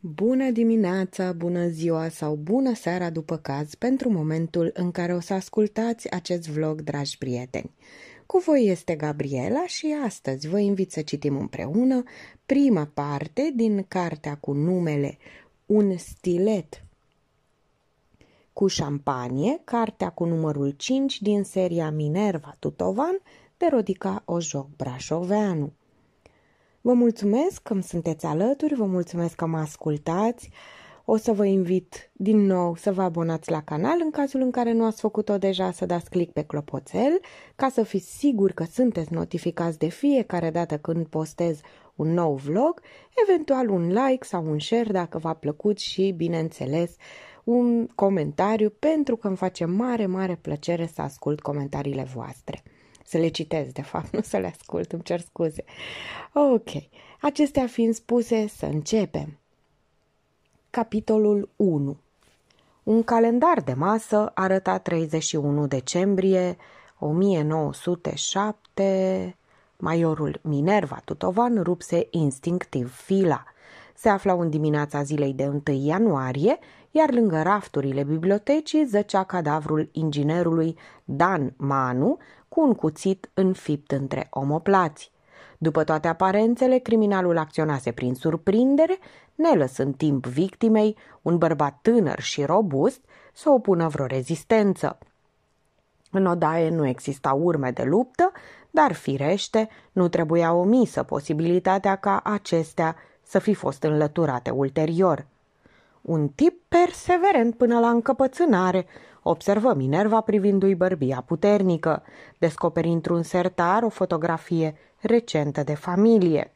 Bună dimineața, bună ziua sau bună seara după caz pentru momentul în care o să ascultați acest vlog, dragi prieteni. Cu voi este Gabriela și astăzi vă invit să citim împreună prima parte din cartea cu numele Un stilet cu șampanie, cartea cu numărul 5 din seria Minerva Tutovan de Rodica Ojoc Brașoveanu. Vă mulțumesc că sunteți alături, vă mulțumesc că mă ascultați. O să vă invit din nou să vă abonați la canal în cazul în care nu ați făcut-o deja, să dați click pe clopoțel ca să fiți siguri că sunteți notificați de fiecare dată când postez un nou vlog, eventual un like sau un share dacă v-a plăcut și, bineînțeles, un comentariu pentru că îmi face mare, mare plăcere să ascult comentariile voastre. Să le citesc, de fapt, nu să le ascult, îmi cer scuze. Ok, acestea fiind spuse, să începem. Capitolul 1 Un calendar de masă arăta 31 decembrie 1907... Maiorul Minerva Tutovan rupse instinctiv fila. Se afla în dimineața zilei de 1 ianuarie, iar lângă rafturile bibliotecii zăcea cadavrul inginerului Dan Manu, cu un cuțit înfipt între omoplați. După toate aparențele, criminalul acționase prin surprindere, ne lăsând timp victimei, un bărbat tânăr și robust, să opună vreo rezistență. În odaie nu exista urme de luptă, dar firește, nu trebuia omisă posibilitatea ca acestea să fi fost înlăturate ulterior. Un tip perseverent până la încăpățânare, Observă Minerva privindu-i bărbia puternică, descoperi într-un sertar o fotografie recentă de familie.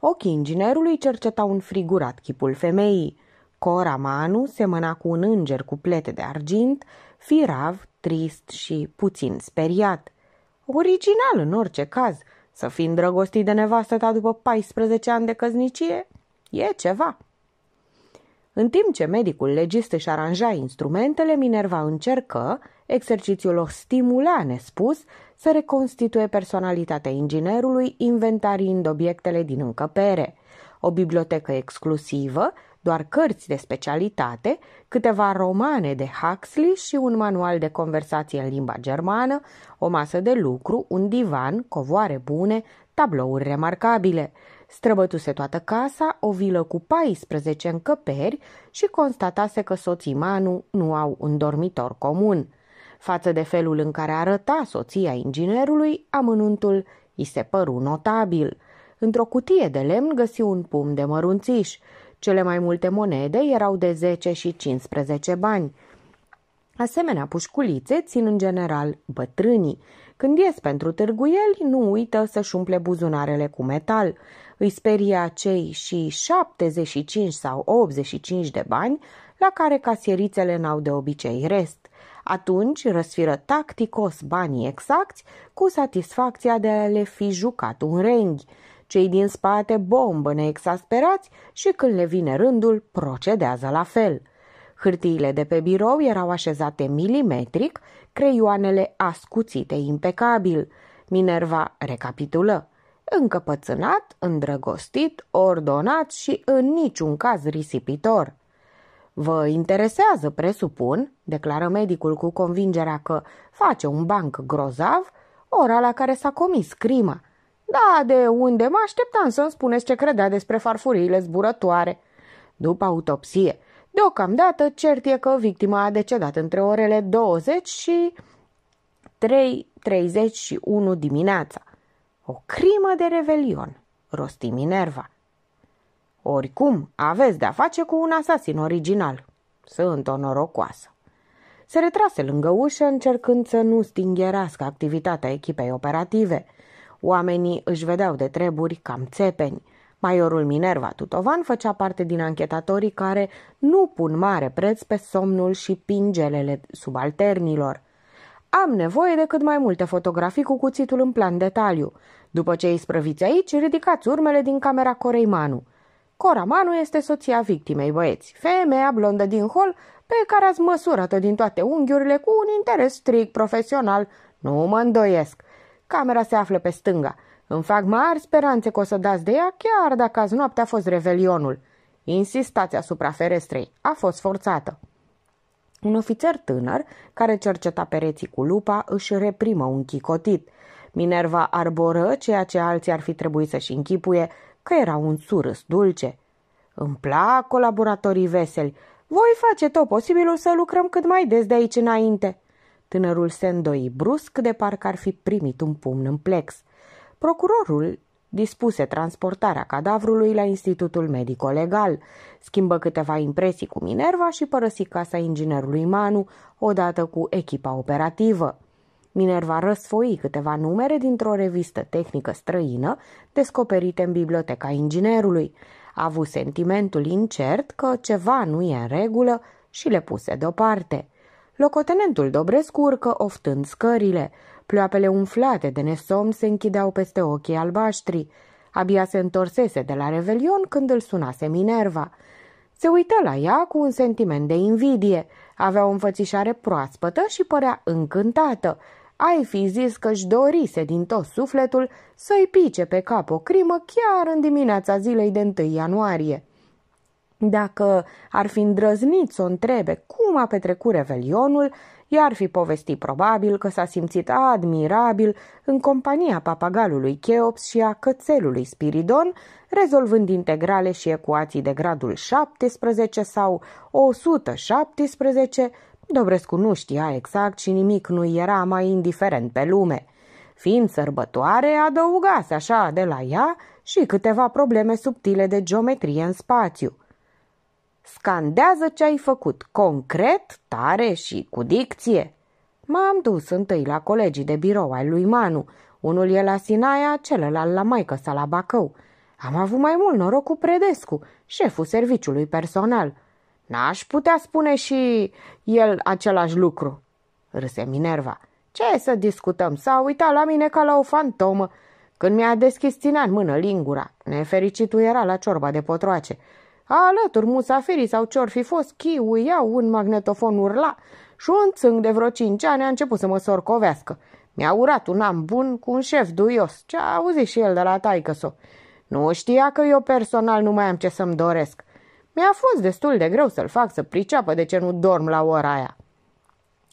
Ochii inginerului cercetau frigurat chipul femeii. Cora Manu semăna cu un înger cu plete de argint, firav, trist și puțin speriat. Original în orice caz, să fi îndrăgostit de nevastă ta după 14 ani de căznicie, e ceva. În timp ce medicul legist își aranja instrumentele, Minerva încercă, exercițiul o stimula nespus, să reconstituie personalitatea inginerului inventariind obiectele din încăpere. O bibliotecă exclusivă, doar cărți de specialitate, câteva romane de Huxley și un manual de conversație în limba germană, o masă de lucru, un divan, covoare bune, tablouri remarcabile – Străbătuse toată casa, o vilă cu 14 încăperi și constatase că soții Manu nu au un dormitor comun. Față de felul în care arăta soția inginerului, amănuntul i se păru notabil. Într-o cutie de lemn găsi un pum de mărunțiș. Cele mai multe monede erau de 10 și 15 bani. Asemenea pușculițe țin în general bătrânii. Când ies pentru târguieli, nu uită să-și umple buzunarele cu metal îi sperie cei și 75 sau 85 de bani la care casierițele n-au de obicei rest. Atunci răsfiră tacticos banii exacti cu satisfacția de a le fi jucat un renghi. Cei din spate bombă neexasperați și când le vine rândul procedează la fel. Hârtiile de pe birou erau așezate milimetric, creioanele ascuțite impecabil. Minerva recapitulă încăpățânat, îndrăgostit, ordonat și în niciun caz risipitor. Vă interesează, presupun, declară medicul cu convingerea că face un banc grozav, ora la care s-a comis crima. Da, de unde mă așteptam să-mi spuneți ce credea despre farfuriile zburătoare. După autopsie, deocamdată cert e că victima a decedat între orele 20 și 3.31 dimineața. O crimă de revelion, rosti Minerva. Oricum, aveți de-a face cu un asasin original. Sunt o norocoasă. Se retrase lângă ușă încercând să nu stingherească activitatea echipei operative. Oamenii își vedeau de treburi cam țepeni. Maiorul Minerva Tutovan făcea parte din anchetatorii care nu pun mare preț pe somnul și pingelele subalternilor. Am nevoie de cât mai multe fotografii cu cuțitul în plan detaliu, după ce îi sprăviți aici, ridicați urmele din camera Corei Manu. Cora Manu este soția victimei, băieți, femeia blondă din hol pe care ați măsurat-o din toate unghiurile cu un interes strict profesional. Nu mă îndoiesc. Camera se află pe stânga. Îmi fac mari speranțe că o să dați de ea, chiar dacă azi noaptea a fost revelionul. Insistați asupra ferestrei. A fost forțată. Un ofițer tânăr, care cerceta pereții cu lupa, își reprimă un chicotit – Minerva arboră ceea ce alții ar fi trebuit să-și închipuie că era un surâs dulce. Îmi plac colaboratorii veseli. Voi face tot posibilul să lucrăm cât mai des de aici înainte. Tânărul se îndoi brusc de parcă ar fi primit un pumn în plex. Procurorul dispuse transportarea cadavrului la Institutul Medico-Legal, schimbă câteva impresii cu Minerva și părăsi casa inginerului Manu odată cu echipa operativă. Minerva răsfoi câteva numere dintr-o revistă tehnică străină descoperite în biblioteca inginerului. A avut sentimentul incert că ceva nu e în regulă și le puse deoparte. Locotenentul Dobrescu urcă oftând scările. Ploapele umflate de nesomn se închideau peste ochii albaștri. Abia se întorsese de la revelion când îl sunase Minerva. Se uită la ea cu un sentiment de invidie. Avea o înfățișare proaspătă și părea încântată ai fi zis că și dorise din tot sufletul să-i pice pe cap o crimă chiar în dimineața zilei de 1 ianuarie. Dacă ar fi îndrăznit să o întrebe cum a petrecut revelionul, i-ar fi povestit probabil că s-a simțit admirabil în compania papagalului Cheops și a cățelului Spiridon, rezolvând integrale și ecuații de gradul 17 sau 117 Dobrescu nu știa exact și nimic nu era mai indiferent pe lume. Fiind sărbătoare, adăugase așa de la ea și câteva probleme subtile de geometrie în spațiu. Scandează ce ai făcut, concret, tare și cu dicție. M-am dus întâi la colegii de birou ai lui Manu. Unul e la Sinaia, celălalt la maică sa la Bacău. Am avut mai mult noroc cu Predescu, șeful serviciului personal – N-aș putea spune și el același lucru, râse Minerva. Ce să discutăm? S-a uitat la mine ca la o fantomă. Când mi-a deschis ținea în mână lingura, nefericitul era la ciorba de potroace. Alături musafirii sau ce fi fost, chiuiau un magnetofon urla și un țâng de vreo cinci ani a început să mă sorcovească. Mi-a urat un am bun cu un șef duios, ce a auzit și el de la taică -so. Nu știa că eu personal nu mai am ce să-mi doresc. Mi-a fost destul de greu să-l fac să priceapă de ce nu dorm la ora aia.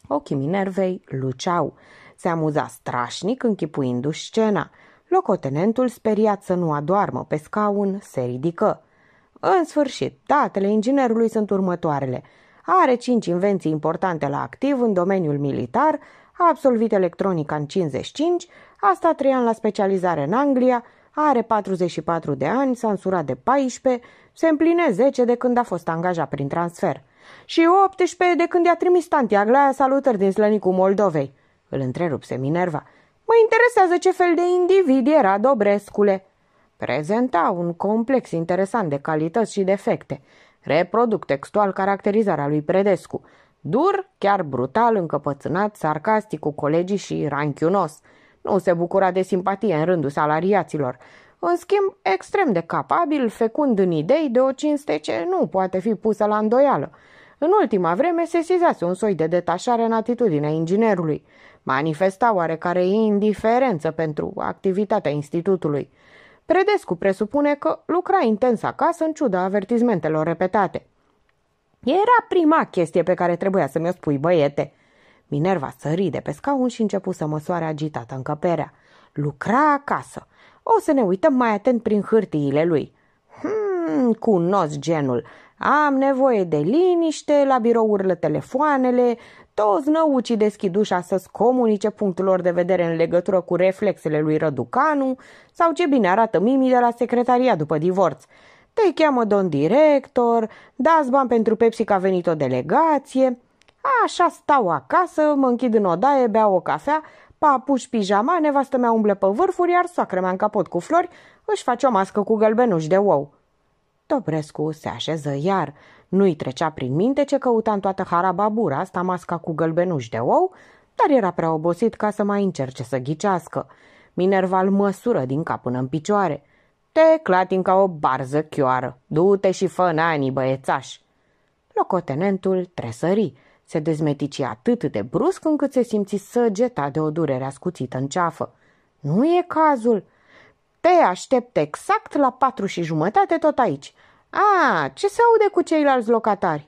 Ochii Minervei luceau. Se amuza strașnic închipuindu-și scena. Locotenentul, speriat să nu adoarmă pe scaun, se ridică. În sfârșit, datele inginerului sunt următoarele. Are cinci invenții importante la activ în domeniul militar, a absolvit electronica în 55, a stat trei ani la specializare în Anglia, are 44 de ani, s-a însurat de 14, se împline 10 de când a fost angajat prin transfer și 18 de când i-a trimis tanti Aglaia salutări din slănicul Moldovei. Îl întrerupse Minerva. Mă interesează ce fel de individ era Dobrescule. Prezenta un complex interesant de calități și defecte. Reproduc textual caracterizarea lui Predescu. Dur, chiar brutal, încăpățânat, sarcastic cu colegii și ranchiunos. Nu se bucura de simpatie în rândul salariaților în schimb extrem de capabil, fecund în idei de o cinste ce nu poate fi pusă la îndoială. În ultima vreme se sizase un soi de detașare în atitudinea inginerului. Manifesta oarecare indiferență pentru activitatea institutului. Predescu presupune că lucra intens acasă în ciuda avertizmentelor repetate. Era prima chestie pe care trebuia să mi-o spui, băiete. Minerva sări de pe scaun și începu să măsoare agitată încăperea. Lucra acasă. O să ne uităm mai atent prin hârtiile lui. Hmm, cunosc genul. Am nevoie de liniște, la birou urlă telefoanele, toți năucii deschid ușa să-ți comunice punctul lor de vedere în legătură cu reflexele lui Răducanu sau ce bine arată Mimi de la secretaria după divorț. Te cheamă domn director, dați bani pentru Pepsi că a venit o delegație. Așa stau acasă, mă închid în odaie, beau o cafea papuși, pijama, nevastă mea umble pe vârfuri, iar soacră mea în capot cu flori își face o mască cu gălbenuș de ou. Dobrescu se așeză iar. Nu-i trecea prin minte ce căuta în toată harababura asta masca cu gălbenuș de ou, dar era prea obosit ca să mai încerce să ghicească. Minerva îl măsură din cap până în picioare. Te clatin ca o barză chioară. Du-te și fă nani, băiețași! Locotenentul tresării. Se dezmetici atât de brusc încât se simți săgeta de o durere ascuțită în ceafă. Nu e cazul. Te aștept exact la patru și jumătate tot aici. A, ce se aude cu ceilalți locatari?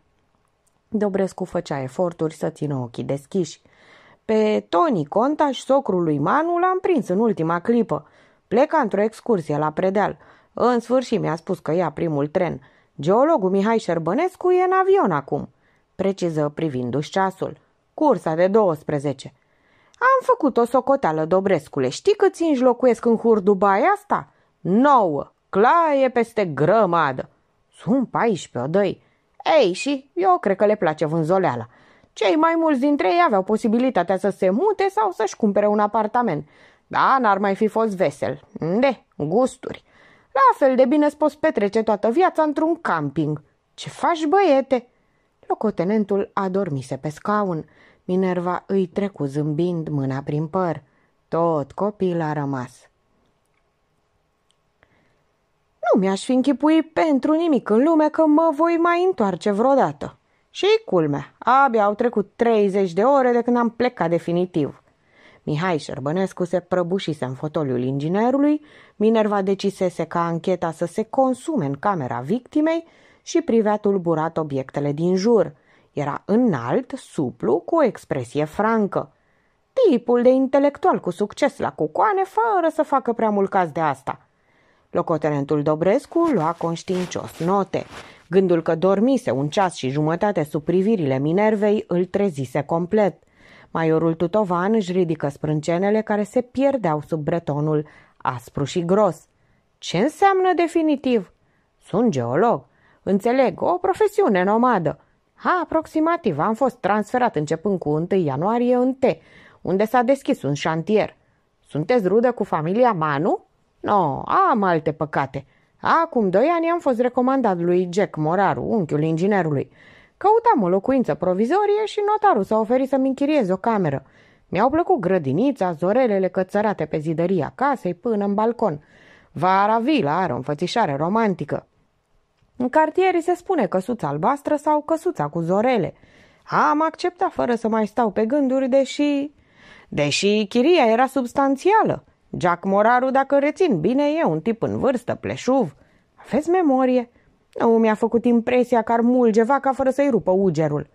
Dobrescu făcea eforturi să țină ochii deschiși. Pe Toni Conta și socrul lui Manu, l-am prins în ultima clipă. Pleca într-o excursie la predeal. În sfârșit mi-a spus că ia primul tren. Geologul Mihai Șerbănescu e în avion acum preciză privindu-și ceasul. Cursa de 12. Am făcut o socoteală, Dobrescule. Știi cât ținși locuiesc în hurdubaia asta? Nouă. Claie peste grămadă. Sunt 14 doi. Ei, și eu cred că le place vânzoleala. Cei mai mulți dintre ei aveau posibilitatea să se mute sau să-și cumpere un apartament. Da, n-ar mai fi fost vesel. De, gusturi. La fel de bine îți poți petrece toată viața într-un camping. Ce faci, băiete? Locotenentul adormise pe scaun. Minerva îi trecu zâmbind mâna prin păr. Tot copil a rămas. Nu mi-aș fi închipuit pentru nimic în lume că mă voi mai întoarce vreodată. Și culme, abia au trecut 30 de ore de când am plecat definitiv. Mihai Șerbănescu se prăbușise în fotoliul inginerului, Minerva decisese ca ancheta să se consume în camera victimei și privea tulburat obiectele din jur. Era înalt, suplu, cu o expresie francă. Tipul de intelectual cu succes la cucoane fără să facă prea mult caz de asta. Locotenentul Dobrescu lua conștiincios note. Gândul că dormise un ceas și jumătate sub privirile Minervei îl trezise complet. Maiorul Tutovan își ridică sprâncenele care se pierdeau sub bretonul aspru și gros. Ce înseamnă definitiv? Sunt geolog. Înțeleg, o profesiune nomadă. Ha, aproximativ, am fost transferat începând cu 1 ianuarie în T, unde s-a deschis un șantier. Sunteți rudă cu familia Manu? No, am alte păcate. Acum doi ani am fost recomandat lui Jack Moraru, unchiul inginerului. Căutam o locuință provizorie și notarul s-a oferit să-mi închiriez o cameră. Mi-au plăcut grădinița, zorelele cățărate pe zidăria casei până în balcon. Vara vila are o înfățișare romantică. În cartier se spune căsuța albastră sau căsuța cu zorele. Am acceptat fără să mai stau pe gânduri, deși... Deși chiria era substanțială. Jack Moraru, dacă rețin bine, e un tip în vârstă, pleșuv. Aveți memorie? Nu mi-a făcut impresia că ar mulge vaca fără să-i rupă ugerul.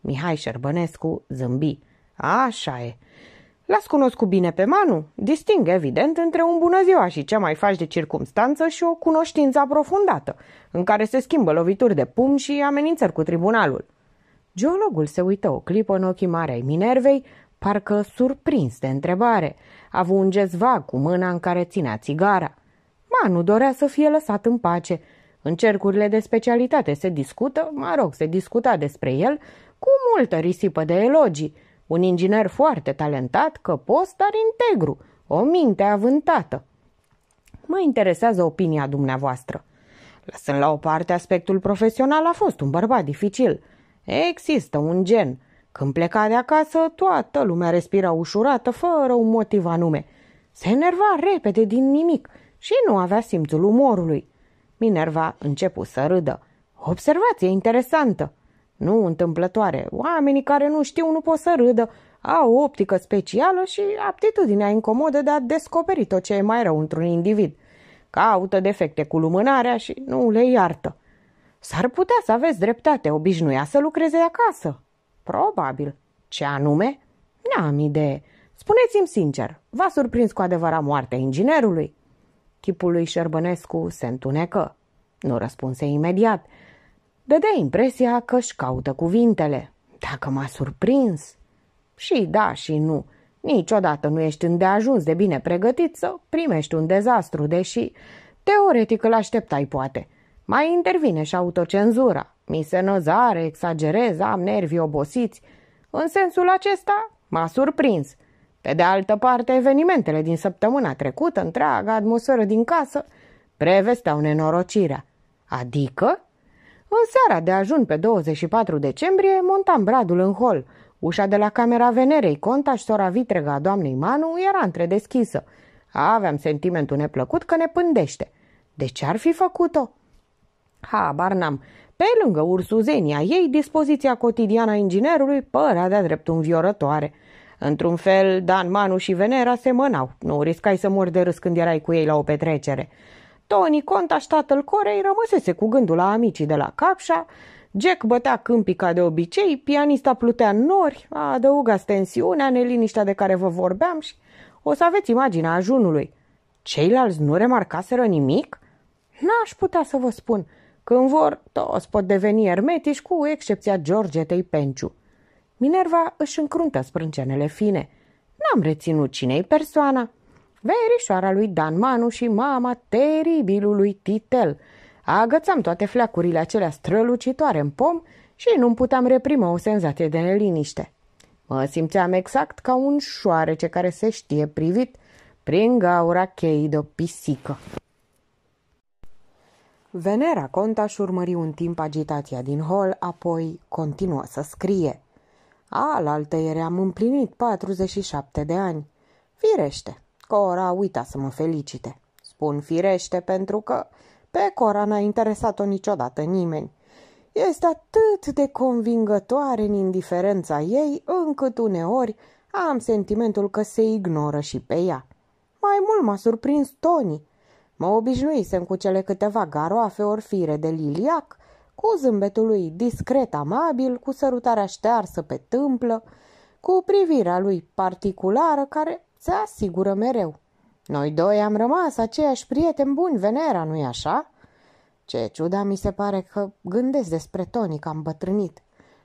Mihai Șerbănescu zâmbi. Așa e. L-ați cunoscut bine pe Manu? Disting, evident, între un bună ziua și ce mai faci de circumstanță și o cunoștință aprofundată, în care se schimbă lovituri de pumn și amenințări cu tribunalul. Geologul se uită o clipă în ochii mari ai Minervei, parcă surprins de întrebare. avut un gest vag cu mâna în care ținea țigara. Manu dorea să fie lăsat în pace. În cercurile de specialitate se discută, mă rog, se discuta despre el, cu multă risipă de elogii, un inginer foarte talentat, căpos, dar integru, o minte avântată. Mă interesează opinia dumneavoastră. Lăsând la o parte aspectul profesional, a fost un bărbat dificil. Există un gen. Când pleca de acasă, toată lumea respira ușurată, fără un motiv anume. Se enerva repede din nimic și nu avea simțul umorului. Minerva începu să râdă. Observație interesantă nu întâmplătoare. Oamenii care nu știu nu pot să râdă, au o optică specială și aptitudinea incomodă de a descoperi tot ce e mai rău într-un individ. Caută defecte cu lumânarea și nu le iartă. S-ar putea să aveți dreptate, obișnuia să lucreze acasă. Probabil. Ce anume? N-am idee. Spuneți-mi sincer, v-a surprins cu adevărat moartea inginerului? Chipul lui Șerbănescu se întunecă. Nu răspunse imediat – Dădea impresia că își caută cuvintele. Dacă m-a surprins... Și da și nu. Niciodată nu ești îndeajuns de bine pregătit să primești un dezastru, deși teoretic îl așteptai poate. Mai intervine și autocenzura. Mi se năzare, exagerez, am nervi obosiți. În sensul acesta m-a surprins. Pe de altă parte, evenimentele din săptămâna trecută, întreaga atmosferă din casă, prevesteau nenorocirea. Adică în seara de ajun pe 24 decembrie montam bradul în hol. Ușa de la camera Venerei Conta și sora vitrega a doamnei Manu era întredeschisă. Aveam sentimentul neplăcut că ne pândește. De ce ar fi făcut-o? Ha, barnam! Pe lângă ursuzenia ei, dispoziția cotidiană a inginerului părea de-a drept înviorătoare. Într-un fel, Dan Manu și Venera semănau. Nu riscai să mori de râs când erai cu ei la o petrecere. Tony și tatăl Corei, rămăsese cu gândul la amicii de la Capșa, Jack bătea câmpii ca de obicei, pianista plutea în nori, a adăugat tensiunea, neliniștea de care vă vorbeam și o să aveți imaginea ajunului. Ceilalți nu remarcaseră nimic? N-aș putea să vă spun. Când vor, toți pot deveni ermetici, cu excepția Georgetei Penciu. Minerva își încruntă sprâncenele fine. N-am reținut cine-i persoana verișoara lui Dan Manu și mama teribilului Titel. Agățam toate fleacurile acelea strălucitoare în pom și nu-mi puteam reprima o senzație de neliniște. Mă simțeam exact ca un șoarece care se știe privit prin gaura cheii de o pisică. Venera conta și urmări un timp agitația din hol, apoi continuă să scrie. Alaltă am împlinit 47 de ani. Firește, Cora a uitat să mă felicite. Spun firește pentru că pe Cora n-a interesat-o niciodată nimeni. Este atât de convingătoare în indiferența ei, încât uneori am sentimentul că se ignoră și pe ea. Mai mult m-a surprins Tony. Mă obișnuisem cu cele câteva garoafe ori fire de liliac, cu zâmbetul lui discret amabil, cu sărutarea ștearsă pe tâmplă, cu privirea lui particulară care se asigură mereu. Noi doi am rămas aceiași prieteni buni, Venera, nu-i așa? Ce ciuda mi se pare că gândesc despre Toni că am bătrânit.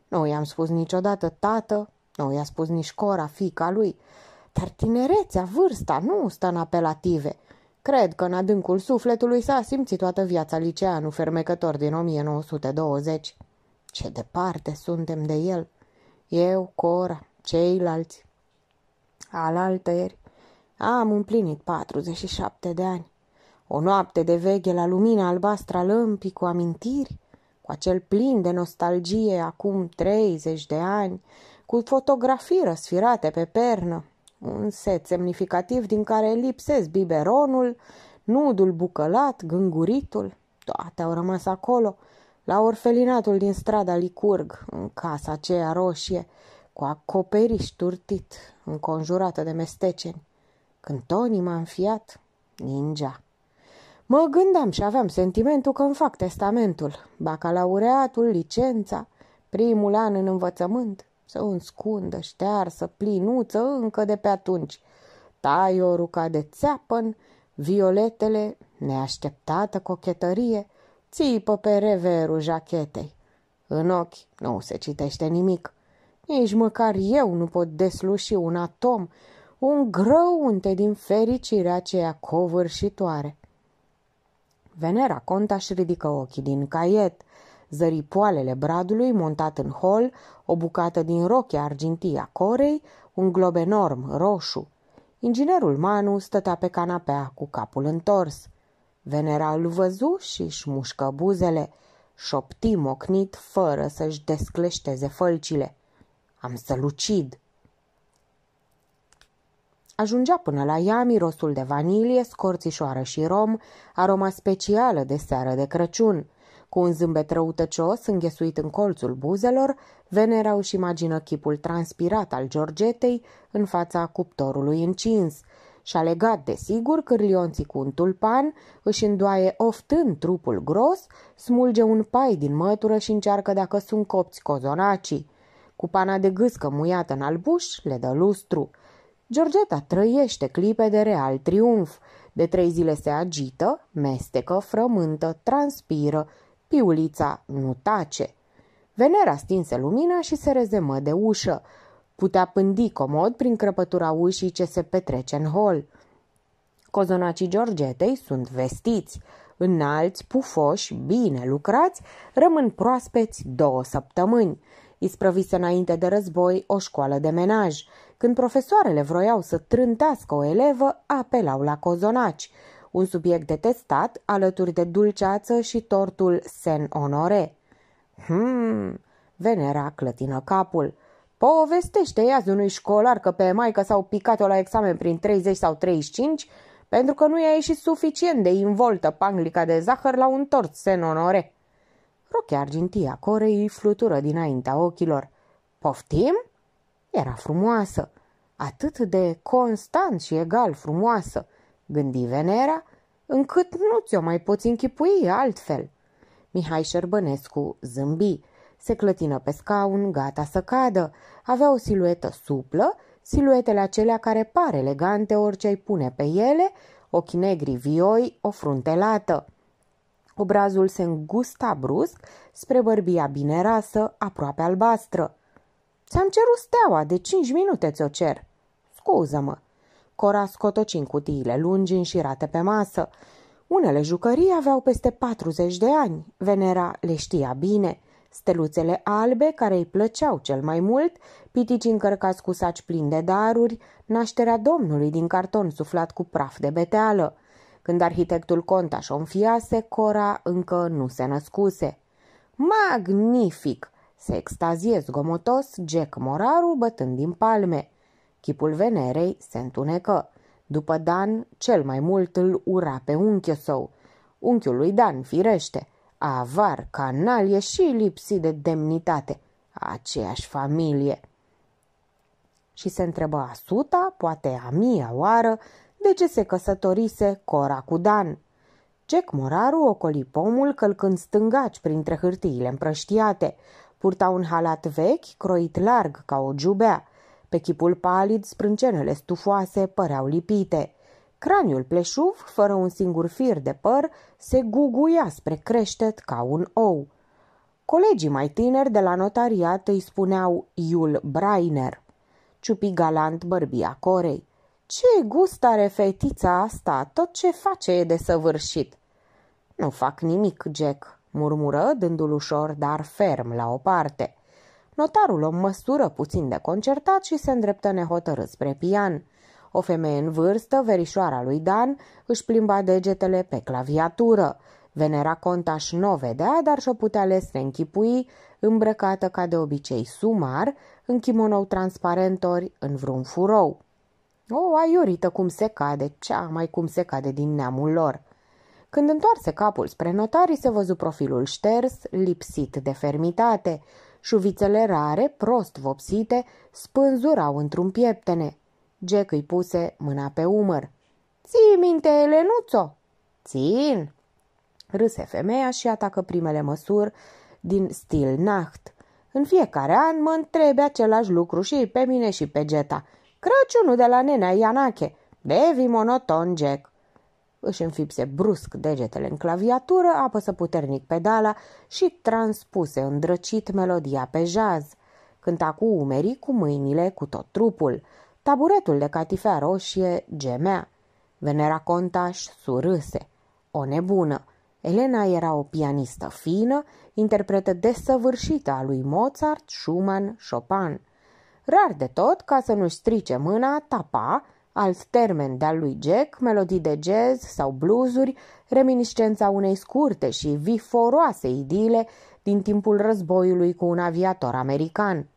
Nu i-am spus niciodată tată, nu i-a spus nici Cora, fica lui, dar tinerețea, vârsta nu stă în apelative. Cred că în adâncul sufletului s-a simțit toată viața liceanul fermecător din 1920. Ce departe suntem de el! Eu, Cora, ceilalți, al altăieri, am împlinit 47 de ani. O noapte de veche la lumina albastră a lămpii cu amintiri, cu acel plin de nostalgie acum 30 de ani, cu fotografii răsfirate pe pernă, un set semnificativ din care lipsesc biberonul, nudul bucălat, gânguritul, toate au rămas acolo, la orfelinatul din strada Licurg, în casa aceea roșie, cu acoperiș turtit, înconjurată de mesteceni. Când Tony m-a înfiat, ninja. Mă gândeam și aveam sentimentul că îmi fac testamentul, bacalaureatul, licența, primul an în învățământ, să o înscundă, ștearsă, plinuță încă de pe atunci. Tai o ruca de țeapăn, violetele, neașteptată cochetărie, țipă pe reverul jachetei. În ochi nu se citește nimic. Nici măcar eu nu pot desluși un atom, un grăunte din fericirea aceea covârșitoare. Venera Conta își ridică ochii din caiet, zări poalele bradului montat în hol, o bucată din rochia argintie a corei, un glob enorm, roșu. Inginerul Manu stătea pe canapea cu capul întors. Venera îl văzu și își mușcă buzele, șopti mocnit fără să-și descleșteze fălcile. Am să lucid. Ajungea până la ea mirosul de vanilie, scorțișoară și rom, aroma specială de seară de Crăciun. Cu un zâmbet răutăcios înghesuit în colțul buzelor, Venera își imagină chipul transpirat al Georgetei în fața cuptorului încins și-a legat de sigur cârlionții cu un tulpan, își îndoaie oftând trupul gros, smulge un pai din mătură și încearcă dacă sunt copți cozonacii. Cu pana de gâscă muiată în albuș, le dă lustru. Georgeta trăiește clipe de real triumf. De trei zile se agită, mestecă, frământă, transpiră. Piulița nu tace. Venera stinse lumina și se rezemă de ușă. Putea pândi comod prin crăpătura ușii ce se petrece în hol. Cozonacii Georgetei sunt vestiți. Înalți, pufoși, bine lucrați, rămân proaspeți două săptămâni isprăvise înainte de război o școală de menaj. Când profesoarele vroiau să trântească o elevă, apelau la cozonaci, un subiect detestat alături de dulceață și tortul sen onore. Hmm, Venera clătină capul. Povestește iazi unui școlar că pe maică s-au picat-o la examen prin 30 sau 35 pentru că nu i-a ieșit suficient de involtă panglica de zahăr la un tort sen onore. Rochea argintia corei flutură dinaintea ochilor. Poftim? Era frumoasă, atât de constant și egal frumoasă, gândi Venera, încât nu ți-o mai poți închipui altfel. Mihai Șerbănescu zâmbi, se clătină pe scaun, gata să cadă. Avea o siluetă suplă, siluetele acelea care par elegante orice ai pune pe ele, ochi negri vioi, o frunte lată. Obrazul se îngusta brusc spre bărbia bine rasă, aproape albastră. Ți-am cerut steaua, de cinci minute ți-o cer. Scuză-mă. Cora scotoci în cutiile lungi înșirate pe masă. Unele jucării aveau peste 40 de ani. Venera le știa bine. Steluțele albe, care îi plăceau cel mai mult, pitici încărcați cu saci plini de daruri, nașterea Domnului din carton suflat cu praf de beteală – când arhitectul Conta șonfiase, Cora încă nu se născuse. Magnific! Se extazie zgomotos Jack Moraru bătând din palme. Chipul Venerei se întunecă. După Dan, cel mai mult îl ura pe unchiul său. Unchiul lui Dan, firește, avar, canalie și lipsit de demnitate. Aceeași familie. Și se întrebă a suta, poate a mia oară, de ce se căsătorise Cora cu Dan. Jack Moraru ocoli pomul călcând stângaci printre hârtiile împrăștiate. Purta un halat vechi, croit larg ca o giubea. Pe chipul palid, sprâncenele stufoase păreau lipite. Craniul pleșuv, fără un singur fir de păr, se guguia spre creștet ca un ou. Colegii mai tineri de la notariat îi spuneau Iul Brainer. Ciupi galant bărbia corei. Ce gust are fetița asta, tot ce face e desăvârșit. Nu fac nimic, Jack, murmură, dându-l ușor, dar ferm, la o parte. Notarul o măsură puțin de concertat și se îndreptă nehotărât spre pian. O femeie în vârstă, verișoara lui Dan, își plimba degetele pe claviatură. Venera și nu vedea, dar și-o putea lesne închipui, îmbrăcată ca de obicei sumar, în kimonou transparentori, în vreun furou. O aiurită cum se cade, cea mai cum se cade din neamul lor. Când întoarse capul spre notarii, se văzu profilul șters, lipsit de fermitate. Șuvițele rare, prost vopsite, spânzurau într-un pieptene. Jack îi puse mâna pe umăr. Ții minte, Elenuțo!" Țin!" Râse femeia și atacă primele măsuri din stil nacht. În fiecare an mă întrebe același lucru și pe mine și pe Geta. Crăciunul de la nenea Ianache. bevi monoton, Jack. Își înfipse brusc degetele în claviatură, apăsă puternic pedala și transpuse îndrăcit melodia pe jaz. Cânta cu umerii, cu mâinile, cu tot trupul. Taburetul de catifea roșie gemea. Venera Contaș surâse. O nebună. Elena era o pianistă fină, interpretă desăvârșită a lui Mozart, Schumann, Chopin. Rar de tot, ca să nu-și strice mâna, tapa, alt termen de-al lui Jack, melodii de jazz sau bluzuri, reminiscența unei scurte și viforoase idile din timpul războiului cu un aviator american.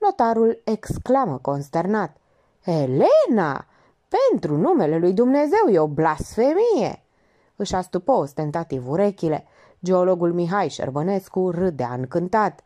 Notarul exclamă consternat. Elena! Pentru numele lui Dumnezeu e o blasfemie! Își astupă ostentativ urechile. Geologul Mihai Șerbănescu râdea încântat.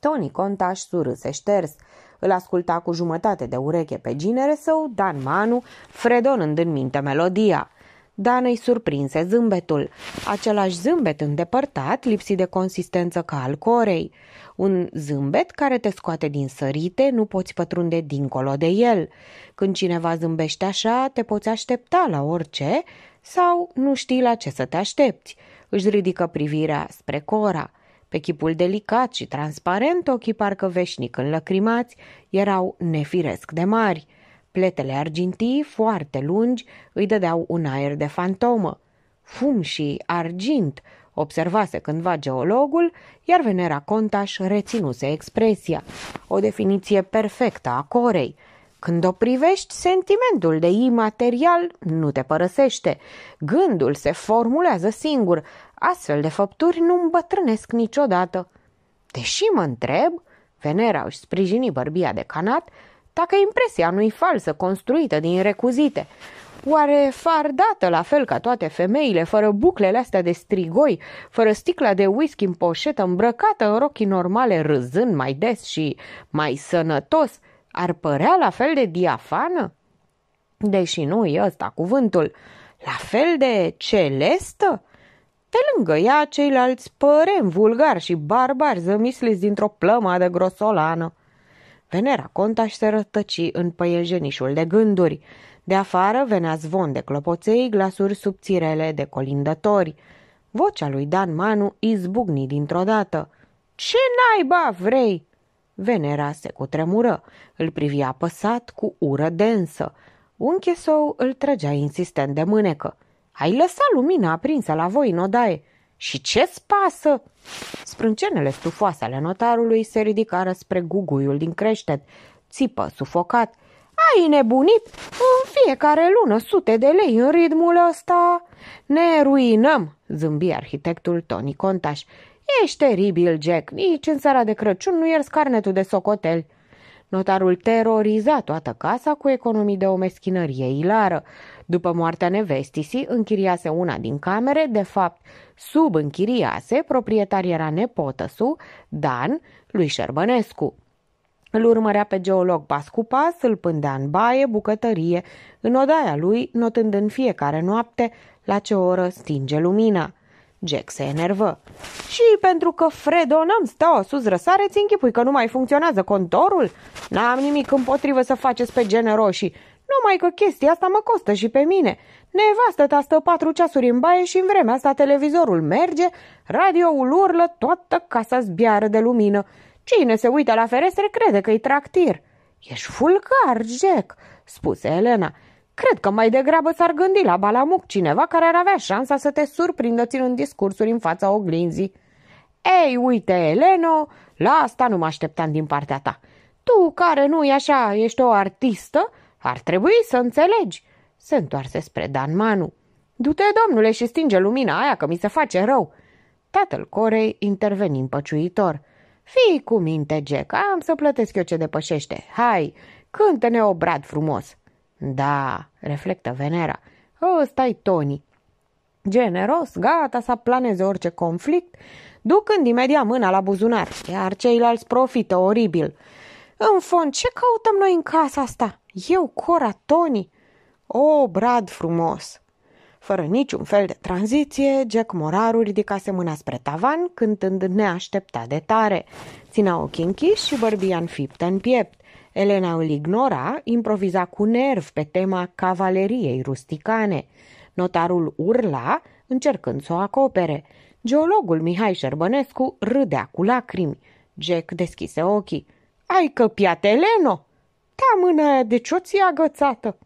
Tony Contaș surâse șters. Îl asculta cu jumătate de ureche pe ginere său, Dan Manu, fredonând în minte melodia. Dan îi surprinse zâmbetul, același zâmbet îndepărtat, lipsit de consistență ca al corei. Un zâmbet care te scoate din sărite, nu poți pătrunde dincolo de el. Când cineva zâmbește așa, te poți aștepta la orice sau nu știi la ce să te aștepți. Își ridică privirea spre Cora. Pe chipul delicat și transparent, ochii parcă veșnic înlăcrimați erau nefiresc de mari. Pletele argintii, foarte lungi, îi dădeau un aer de fantomă. Fum și argint, observase cândva geologul, iar Venera Contaș reținuse expresia. O definiție perfectă a corei. Când o privești, sentimentul de imaterial nu te părăsește. Gândul se formulează singur, Astfel de făpturi nu îmbătrânesc niciodată. Deși mă întreb, Venera își sprijini bărbia de canat, dacă impresia nu-i falsă, construită din recuzite. Oare fardată la fel ca toate femeile, fără buclele astea de strigoi, fără sticla de whisky în poșetă, îmbrăcată în rochii normale, râzând mai des și mai sănătos, ar părea la fel de diafană? Deși nu e ăsta cuvântul, la fel de celestă? Pe lângă ea, ceilalți părem vulgari și barbari zămisliți dintr-o de grosolană. Venera și se rătăci în păienjenișul de gânduri. De afară venea zvon de clopoței, glasuri subțirele de colindători. Vocea lui Dan Manu izbucni dintr-o dată. Ce naiba vrei?" Venera se cutremură, îl privia apăsat cu ură densă. Unchesou îl trăgea insistent de mânecă. Ai lăsat lumina aprinsă la voi în odaie. Și ce-ți pasă?" Sprâncenele stufoase ale notarului se ridicară spre guguiul din creștet. Țipă, sufocat. Ai nebunit? În fiecare lună sute de lei în ritmul ăsta. Ne ruinăm, zâmbi arhitectul Tony Contaș. Ești teribil, Jack. Nici în seara de Crăciun nu ierzi carnetul de socotel. Notarul teroriza toată casa cu economii de o meschinărie ilară. După moartea nevestisii, închiriase una din camere, de fapt, sub închiriase, proprietar era nepotăsu, Dan, lui Șerbănescu. Îl urmărea pe geolog pas cu pas, îl pândea în baie, bucătărie, în odaia lui, notând în fiecare noapte la ce oră stinge lumina. Jack se enervă. Și pentru că fredonăm n-am sus răsare, ți închipui că nu mai funcționează contorul? N-am nimic împotrivă să faceți pe generoșii, numai că chestia asta mă costă și pe mine. Nevastă ta stă patru ceasuri în baie și în vremea asta televizorul merge, radioul urlă, toată casa zbiară de lumină. Cine se uită la ferestre crede că-i tractir. Ești fulgar, Jack, spuse Elena. Cred că mai degrabă s-ar gândi la balamuc cineva care ar avea șansa să te surprindă ținând discursuri în fața oglinzii. Ei, uite, Eleno, la asta nu mă așteptam din partea ta. Tu, care nu i așa, ești o artistă, ar trebui să înțelegi, se întoarse spre Dan Manu. Du-te, domnule, și stinge lumina aia, că mi se face rău. Tatăl Corei interveni împăciuitor. Fii cu minte, Jack, am să plătesc eu ce depășește. Hai, cântă-ne obrad frumos. Da, reflectă Venera, ăsta-i Tony. Generos, gata să planeze orice conflict, ducând imediat mâna la buzunar, iar ceilalți profită oribil. În fond, ce căutăm noi în casa asta? Eu, Cora, Tony! O, brad frumos! Fără niciun fel de tranziție, Jack Moraru ridicase mâna spre tavan, cântând neașteptat de tare. Ținea ochii închiși și bărbia înfiptă în piept. Elena îl ignora, improviza cu nerv pe tema cavaleriei rusticane. Notarul urla, încercând să o acopere. Geologul Mihai Șerbănescu râdea cu lacrimi. Jack deschise ochii. Ai căpiat, Eleno!" ta da, mâna aia de cioție agățată.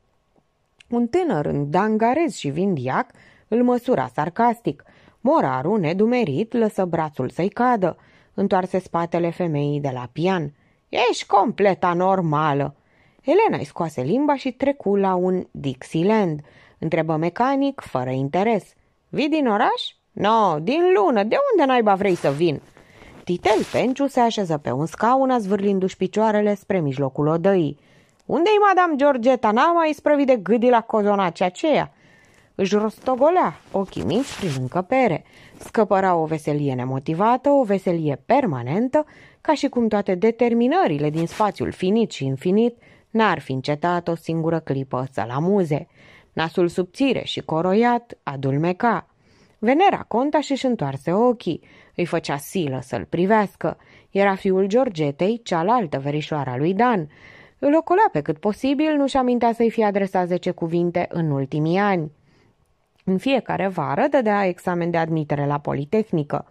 Un tânăr în dangarez și vindiac îl măsura sarcastic. Moraru, nedumerit, lăsă brațul să-i cadă. Întoarse spatele femeii de la pian. Ești complet anormală!" Elena îi scoase limba și trecu la un Dixieland. Întrebă mecanic, fără interes. Vii din oraș? No, din lună, de unde naiba vrei să vin?" Titel Penciu se așeză pe un scaun, zvârlindu-și picioarele spre mijlocul odăii. Unde-i madame Georgeta? N-a mai isprăvit de gâdi la cozonacea aceea. Își rostogolea ochii mici prin încăpere. Scăpăra o veselie nemotivată, o veselie permanentă, ca și cum toate determinările din spațiul finit și infinit n-ar fi încetat o singură clipă să-l amuze. Nasul subțire și coroiat adulmeca. Venera Conta și-și întoarse ochii. Îi făcea silă să-l privească. Era fiul Georgetei, cealaltă verișoara lui Dan. Îl ocolea pe cât posibil, nu-și amintea să-i fie adresat zece cuvinte în ultimii ani. În fiecare vară dădea examen de admitere la Politehnică.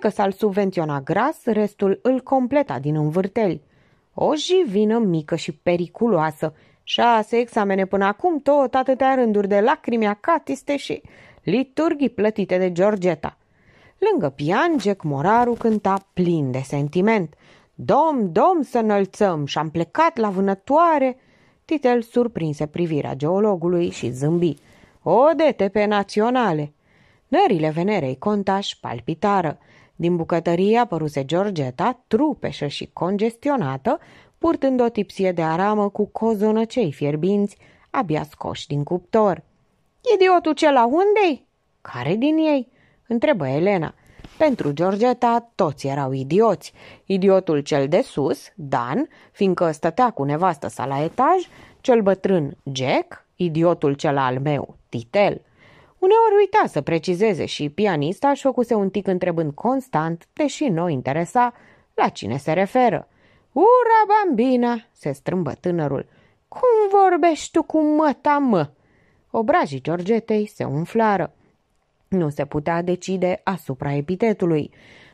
că s-al subvenționa gras, restul îl completa din învârteli. O jivină mică și periculoasă. Șase examene până acum, tot atâtea rânduri de lacrimi acatiste și liturghii plătite de Georgeta. Lângă pian, Jack Moraru cânta plin de sentiment. Dom, dom să înălțăm și am plecat la vânătoare. Titel surprinse privirea geologului și zâmbi. O dete pe naționale! Nările Venerei Contaș palpitară. Din bucătărie apăruse Georgeta, trupeșă și congestionată, purtând o tipsie de aramă cu cozonăcei fierbinți, abia scoși din cuptor. Idiotul ce la unde-i? Care din ei?" Întrebă Elena. Pentru Georgeta toți erau idioți. Idiotul cel de sus, Dan, fiindcă stătea cu nevastă sa la etaj, cel bătrân Jack, idiotul cel al meu, Titel. Uneori uita să precizeze și pianista își făcuse un tic întrebând constant, deși nu interesa, la cine se referă. Ura, bambina!" se strâmbă tânărul. Cum vorbești tu cu măta mă?" Obrajii Georgetei se umflară. Nu se putea decide asupra epitetului.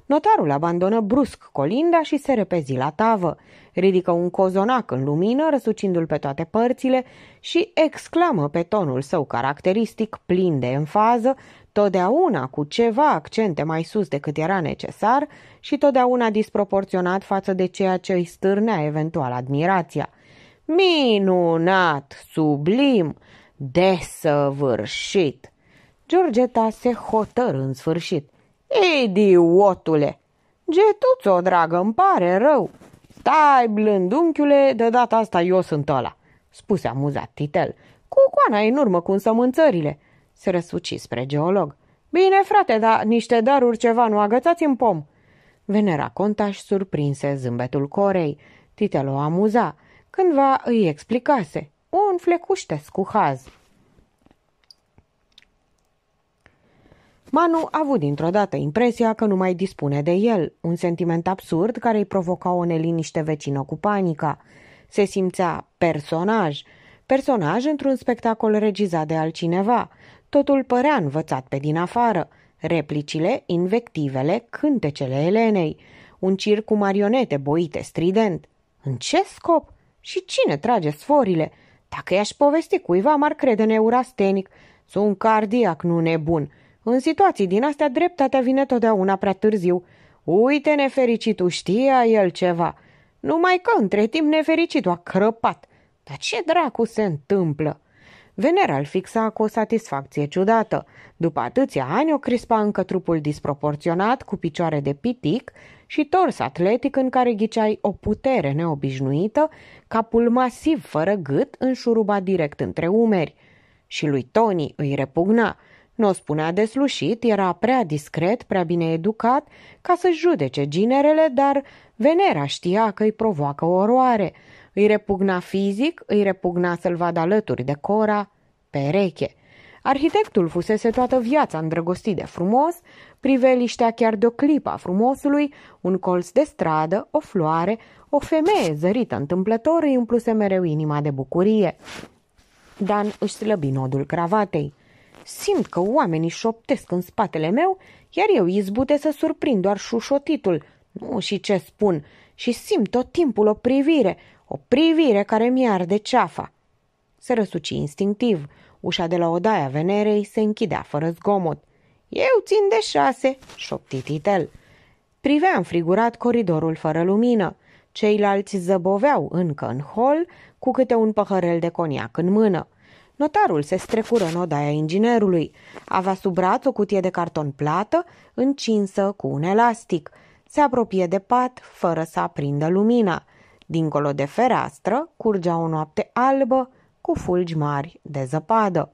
Notarul abandonă brusc colinda și se repezi la tavă. Ridică un cozonac în lumină, răsucindu-l pe toate părțile și exclamă pe tonul său caracteristic, plin de enfază, totdeauna cu ceva accente mai sus decât era necesar și totdeauna disproporționat față de ceea ce îi stârnea eventual admirația. Minunat, sublim, desăvârșit! Georgeta se hotără în sfârșit. Idiotule! Getuțo, dragă, îmi pare rău! Stai, blândunchiule, de data asta eu sunt ăla, spuse amuzat Titel, cu coana în urmă cu însămânțările. Se răsuci spre geolog. Bine, frate, dar niște daruri ceva nu agățați în pom. Venera Contaș surprinse zâmbetul corei. Titel o amuza. Cândva îi explicase. Un flecuștesc cu haz. Manu a avut dintr-o dată impresia că nu mai dispune de el, un sentiment absurd care îi provoca o neliniște vecină cu panica. Se simțea personaj, personaj într-un spectacol regizat de altcineva. Totul părea învățat pe din afară, replicile, invectivele, cântecele Elenei, un circ cu marionete boite strident. În ce scop? Și cine trage sforile? Dacă i-aș povesti cuiva, m-ar crede neurastenic. Sunt cardiac, nu nebun în situații din astea, dreptatea vine totdeauna prea târziu. Uite, nefericitul, știa el ceva. Numai că între timp nefericitul a crăpat. Dar ce dracu se întâmplă? Venera îl fixa cu o satisfacție ciudată. După atâția ani o crispa încă trupul disproporționat, cu picioare de pitic și tors atletic în care ghiceai o putere neobișnuită, capul masiv fără gât șuruba direct între umeri. Și lui Tony îi repugna – nu o spunea deslușit, era prea discret, prea bine educat ca să judece ginerele, dar Venera știa că îi provoacă oroare. Îi repugna fizic, îi repugna să-l vadă alături de Cora, pereche. Arhitectul fusese toată viața îndrăgostit de frumos, priveliștea chiar de o clipă a frumosului, un colț de stradă, o floare, o femeie zărită întâmplător îi umpluse mereu inima de bucurie. Dan își slăbi nodul cravatei. Simt că oamenii șoptesc în spatele meu, iar eu izbute să surprind doar șușotitul. Nu și ce spun. Și simt tot timpul o privire, o privire care mi arde ceafa. Se răsuci instinctiv. Ușa de la odaia Venerei se închidea fără zgomot. Eu țin de șase, șopti Titel. Privea înfrigurat coridorul fără lumină. Ceilalți zăboveau încă în hol cu câte un păhărel de coniac în mână. Notarul se strecură în odaia inginerului. Avea sub braț o cutie de carton plată, încinsă cu un elastic. Se apropie de pat, fără să aprindă lumina. Dincolo de fereastră curgea o noapte albă cu fulgi mari de zăpadă.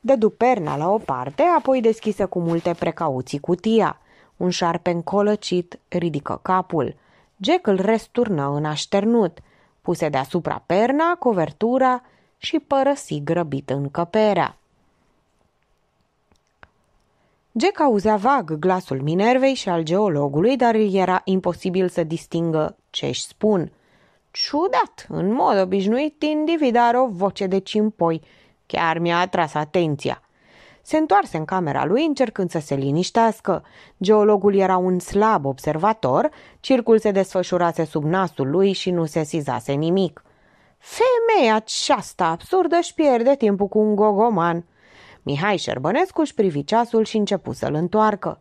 Dădu perna la o parte, apoi deschise cu multe precauții cutia. Un șarpe încolăcit ridică capul. Jack îl resturnă în așternut. Puse deasupra perna covertura și părăsi grăbit încăperea. Jack auzea vag glasul Minervei și al geologului, dar era imposibil să distingă ce își spun. Ciudat, în mod obișnuit, individ are o voce de cimpoi. Chiar mi-a atras atenția. Se întoarse în camera lui încercând să se liniștească. Geologul era un slab observator, circul se desfășurase sub nasul lui și nu se sizase nimic. Femeia aceasta absurdă își pierde timpul cu un gogoman. Mihai Șerbănescu își privi ceasul și începu să-l întoarcă.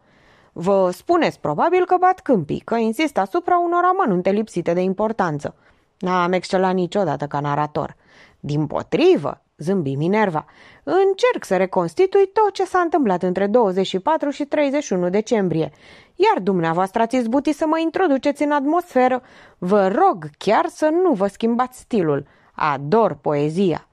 Vă spuneți probabil că bat câmpii, că insist asupra unor amănunte lipsite de importanță. N-am excelat niciodată ca narator. Din potrivă, zâmbi Minerva. Încerc să reconstitui tot ce s-a întâmplat între 24 și 31 decembrie. Iar dumneavoastră ați izbutit să mă introduceți în atmosferă. Vă rog chiar să nu vă schimbați stilul. Ador poezia.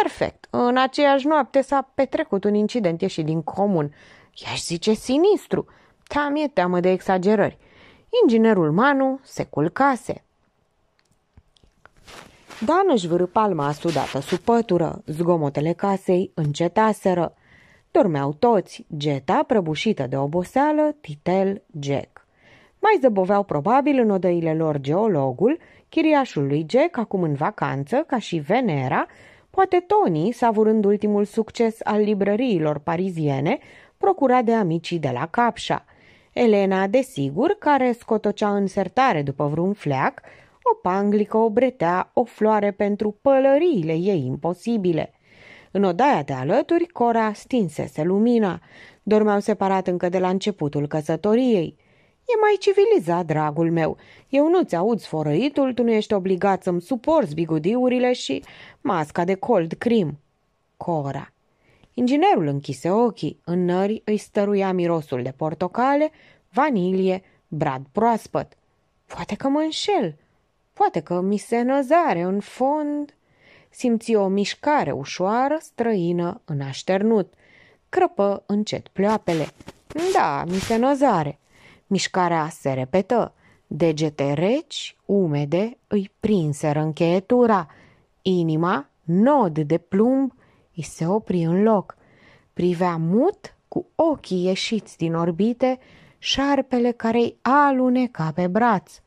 Perfect! În aceeași noapte s-a petrecut un incident ieșit din comun. I-aș zice sinistru. Da, mi-e teamă de exagerări. Inginerul Manu se culcase. Dan își vârâ palma sudată sub pătură, zgomotele casei încetaseră. Dormeau toți, Geta prăbușită de oboseală, Titel, Jack. Mai zăboveau probabil în odăile lor geologul, chiriașul lui Jack, acum în vacanță, ca și Venera, poate Tony, savurând ultimul succes al librăriilor pariziene, procurat de amicii de la Capșa. Elena, desigur, care scotocea în sertare după vreun fleac, o panglică, o bretea, o floare pentru pălăriile ei imposibile. În odaia de alături, Cora stinsese lumina. Dormeau separat încă de la începutul căsătoriei. E mai civilizat, dragul meu. Eu nu-ți aud sfărăitul, tu nu ești obligat să-mi suporți bigudiurile și masca de cold crim. Cora. Inginerul închise ochii, în nări îi stăruia mirosul de portocale, vanilie, brad proaspăt. Poate că mă înșel, Poate că mi se năzare în fond. Simți o mișcare ușoară, străină, în așternut. Crăpă încet pleoapele. Da, mi se năzare. Mișcarea se repetă. Degete reci, umede, îi prinseră încheietura. Inima, nod de plumb, îi se opri în loc. Privea mut cu ochii ieșiți din orbite, șarpele care îi aluneca pe braț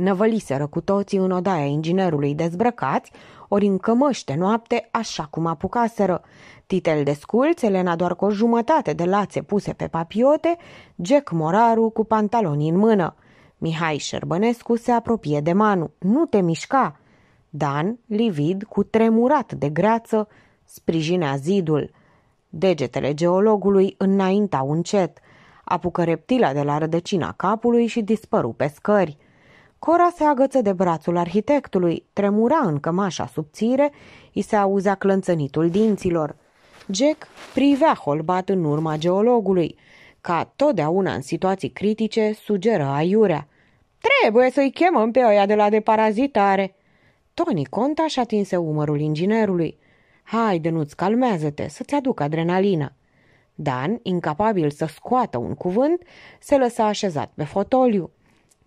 năvăliseră cu toții în odaia inginerului dezbrăcați, ori în cămăște noapte, așa cum apucaseră. Titel de sculț, Elena doar cu o jumătate de lațe puse pe papiote, Jack Moraru cu pantaloni în mână. Mihai Șerbănescu se apropie de Manu. Nu te mișca! Dan, livid, cu tremurat de greață, sprijinea zidul. Degetele geologului înaintau încet – apucă reptila de la rădăcina capului și dispăru pe scări. Cora se agăță de brațul arhitectului, tremura în cămașa subțire, îi se auzea clănțănitul dinților. Jack privea holbat în urma geologului. Ca totdeauna în situații critice, sugeră aiurea. Trebuie să-i chemăm pe oia de la deparazitare. Tony Conta și tinse umărul inginerului. Haide, nu-ți calmează-te, să-ți aduc adrenalina. Dan, incapabil să scoată un cuvânt, se lăsa așezat pe fotoliu.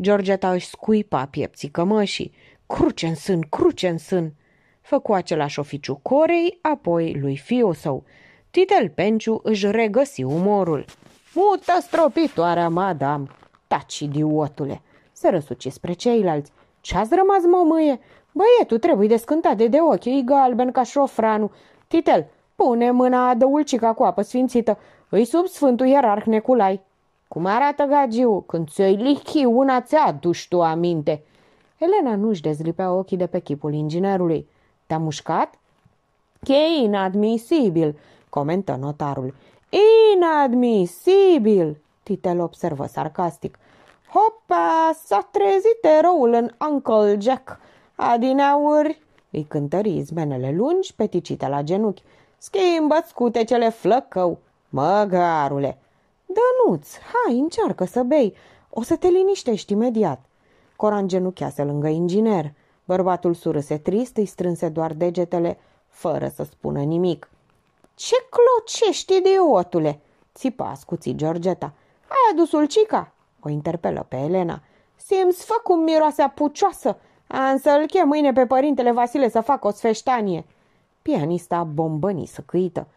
Georgeta își scuipa piepții cămășii. Cruce în sân, cruce în sân! Făcu același oficiu Corei, apoi lui fiu său. Titel Penciu își regăsi umorul. Mută stropitoarea, madam! Taci, idiotule! Se răsuci spre ceilalți. Ce-ați rămas, mămâie? Băietul trebuie descântat de de ochi, galben ca șofranul. Titel, pune mâna adăulcica cu apă sfințită. Îi sub sfântul ierarh Neculai. Cum arată gagiu când ți-o-i lichi una ți-a duși tu aminte?" Elena nu-și dezlipea ochii de pe chipul inginerului. Te-a mușcat?" E inadmisibil!" comentă notarul. Inadmisibil!" Titel observă sarcastic. Hopa, s-a trezit eroul în Uncle Jack. Adineauri, îi cântări izmenele lungi, peticite la genunchi. Schimbă-ți cutecele flăcău, măgarule. Dănuț, hai, încearcă să bei. O să te liniștești imediat. Coran genuchease lângă inginer. Bărbatul surâse trist, îi strânse doar degetele, fără să spună nimic. Ce clocești, idiotule!" țipa ascuții Georgeta. Ai adus ulcica?" o interpelă pe Elena. Simți, fă cum miroasea pucioasă, am să-l chem mâine pe părintele Vasile să facă o sfeștanie." Pianista bombăni săcâită.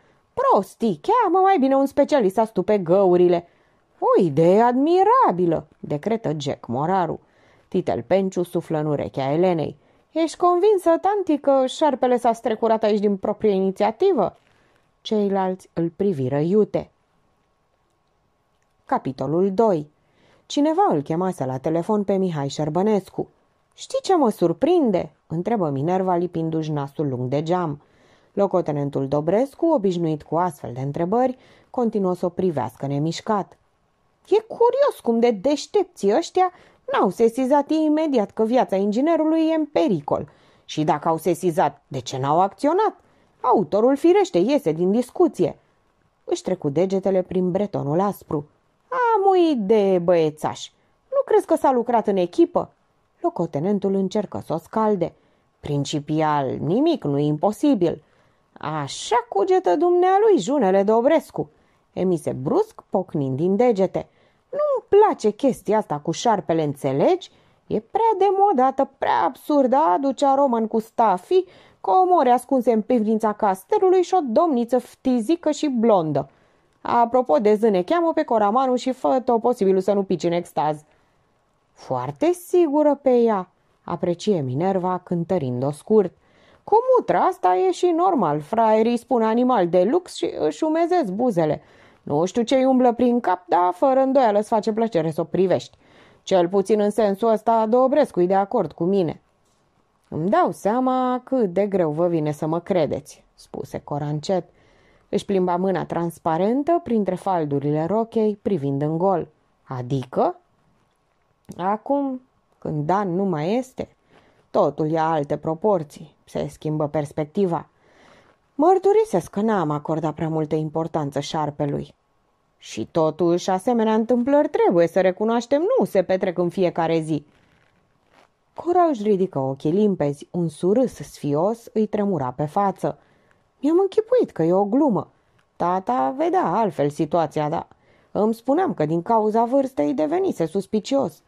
Prosti, cheamă mai bine un specialist astu pe găurile. O idee admirabilă, decretă Jack Moraru. Titel Penciu suflă în urechea Elenei. Ești convinsă, tanti, că șarpele s-a strecurat aici din proprie inițiativă? Ceilalți îl priviră iute. Capitolul 2 Cineva îl chemase la telefon pe Mihai Șerbănescu. Știi ce mă surprinde?" întrebă Minerva lipindu-și nasul lung de geam. Locotenentul Dobrescu, obișnuit cu astfel de întrebări, continuă să o privească nemișcat. E curios cum de deștepții ăștia n-au sesizat imediat că viața inginerului e în pericol. Și dacă au sesizat, de ce n-au acționat? Autorul firește iese din discuție. Își trecu degetele prin bretonul aspru. Am o idee, băiețaș. Nu crezi că s-a lucrat în echipă? Locotenentul încercă să o scalde. Principial, nimic nu e imposibil – Așa cugetă dumnealui junele Dobrescu, emise brusc, pocnind din degete. Nu-mi place chestia asta cu șarpele, înțelegi? E prea demodată, prea absurdă, aducea român cu stafii, comori ascunse în pivnița castelului și o domniță ftizică și blondă. Apropo de zâne, cheamă pe coramanu și fă tot posibilul să nu pici în extaz. Foarte sigură pe ea, aprecie Minerva cântărind-o scurt – cu mutra asta e și normal, fraierii spun animal de lux și își umezez buzele. Nu știu ce-i umblă prin cap, dar fără îndoială îți face plăcere să o privești. Cel puțin în sensul ăsta Dobrescu e de acord cu mine. Îmi dau seama cât de greu vă vine să mă credeți, spuse Corancet. Își plimba mâna transparentă printre faldurile rochei, privind în gol. Adică? Acum, când Dan nu mai este, Totul ia alte proporții, se schimbă perspectiva. Mărturisesc că n-am acordat prea multă importanță șarpelui. Și totuși, asemenea întâmplări trebuie să recunoaștem, nu se petrec în fiecare zi. Cora își ridică ochii limpezi, un surâs sfios îi tremura pe față. Mi-am închipuit că e o glumă. Tata vedea altfel situația, dar îmi spuneam că din cauza vârstei devenise suspicios.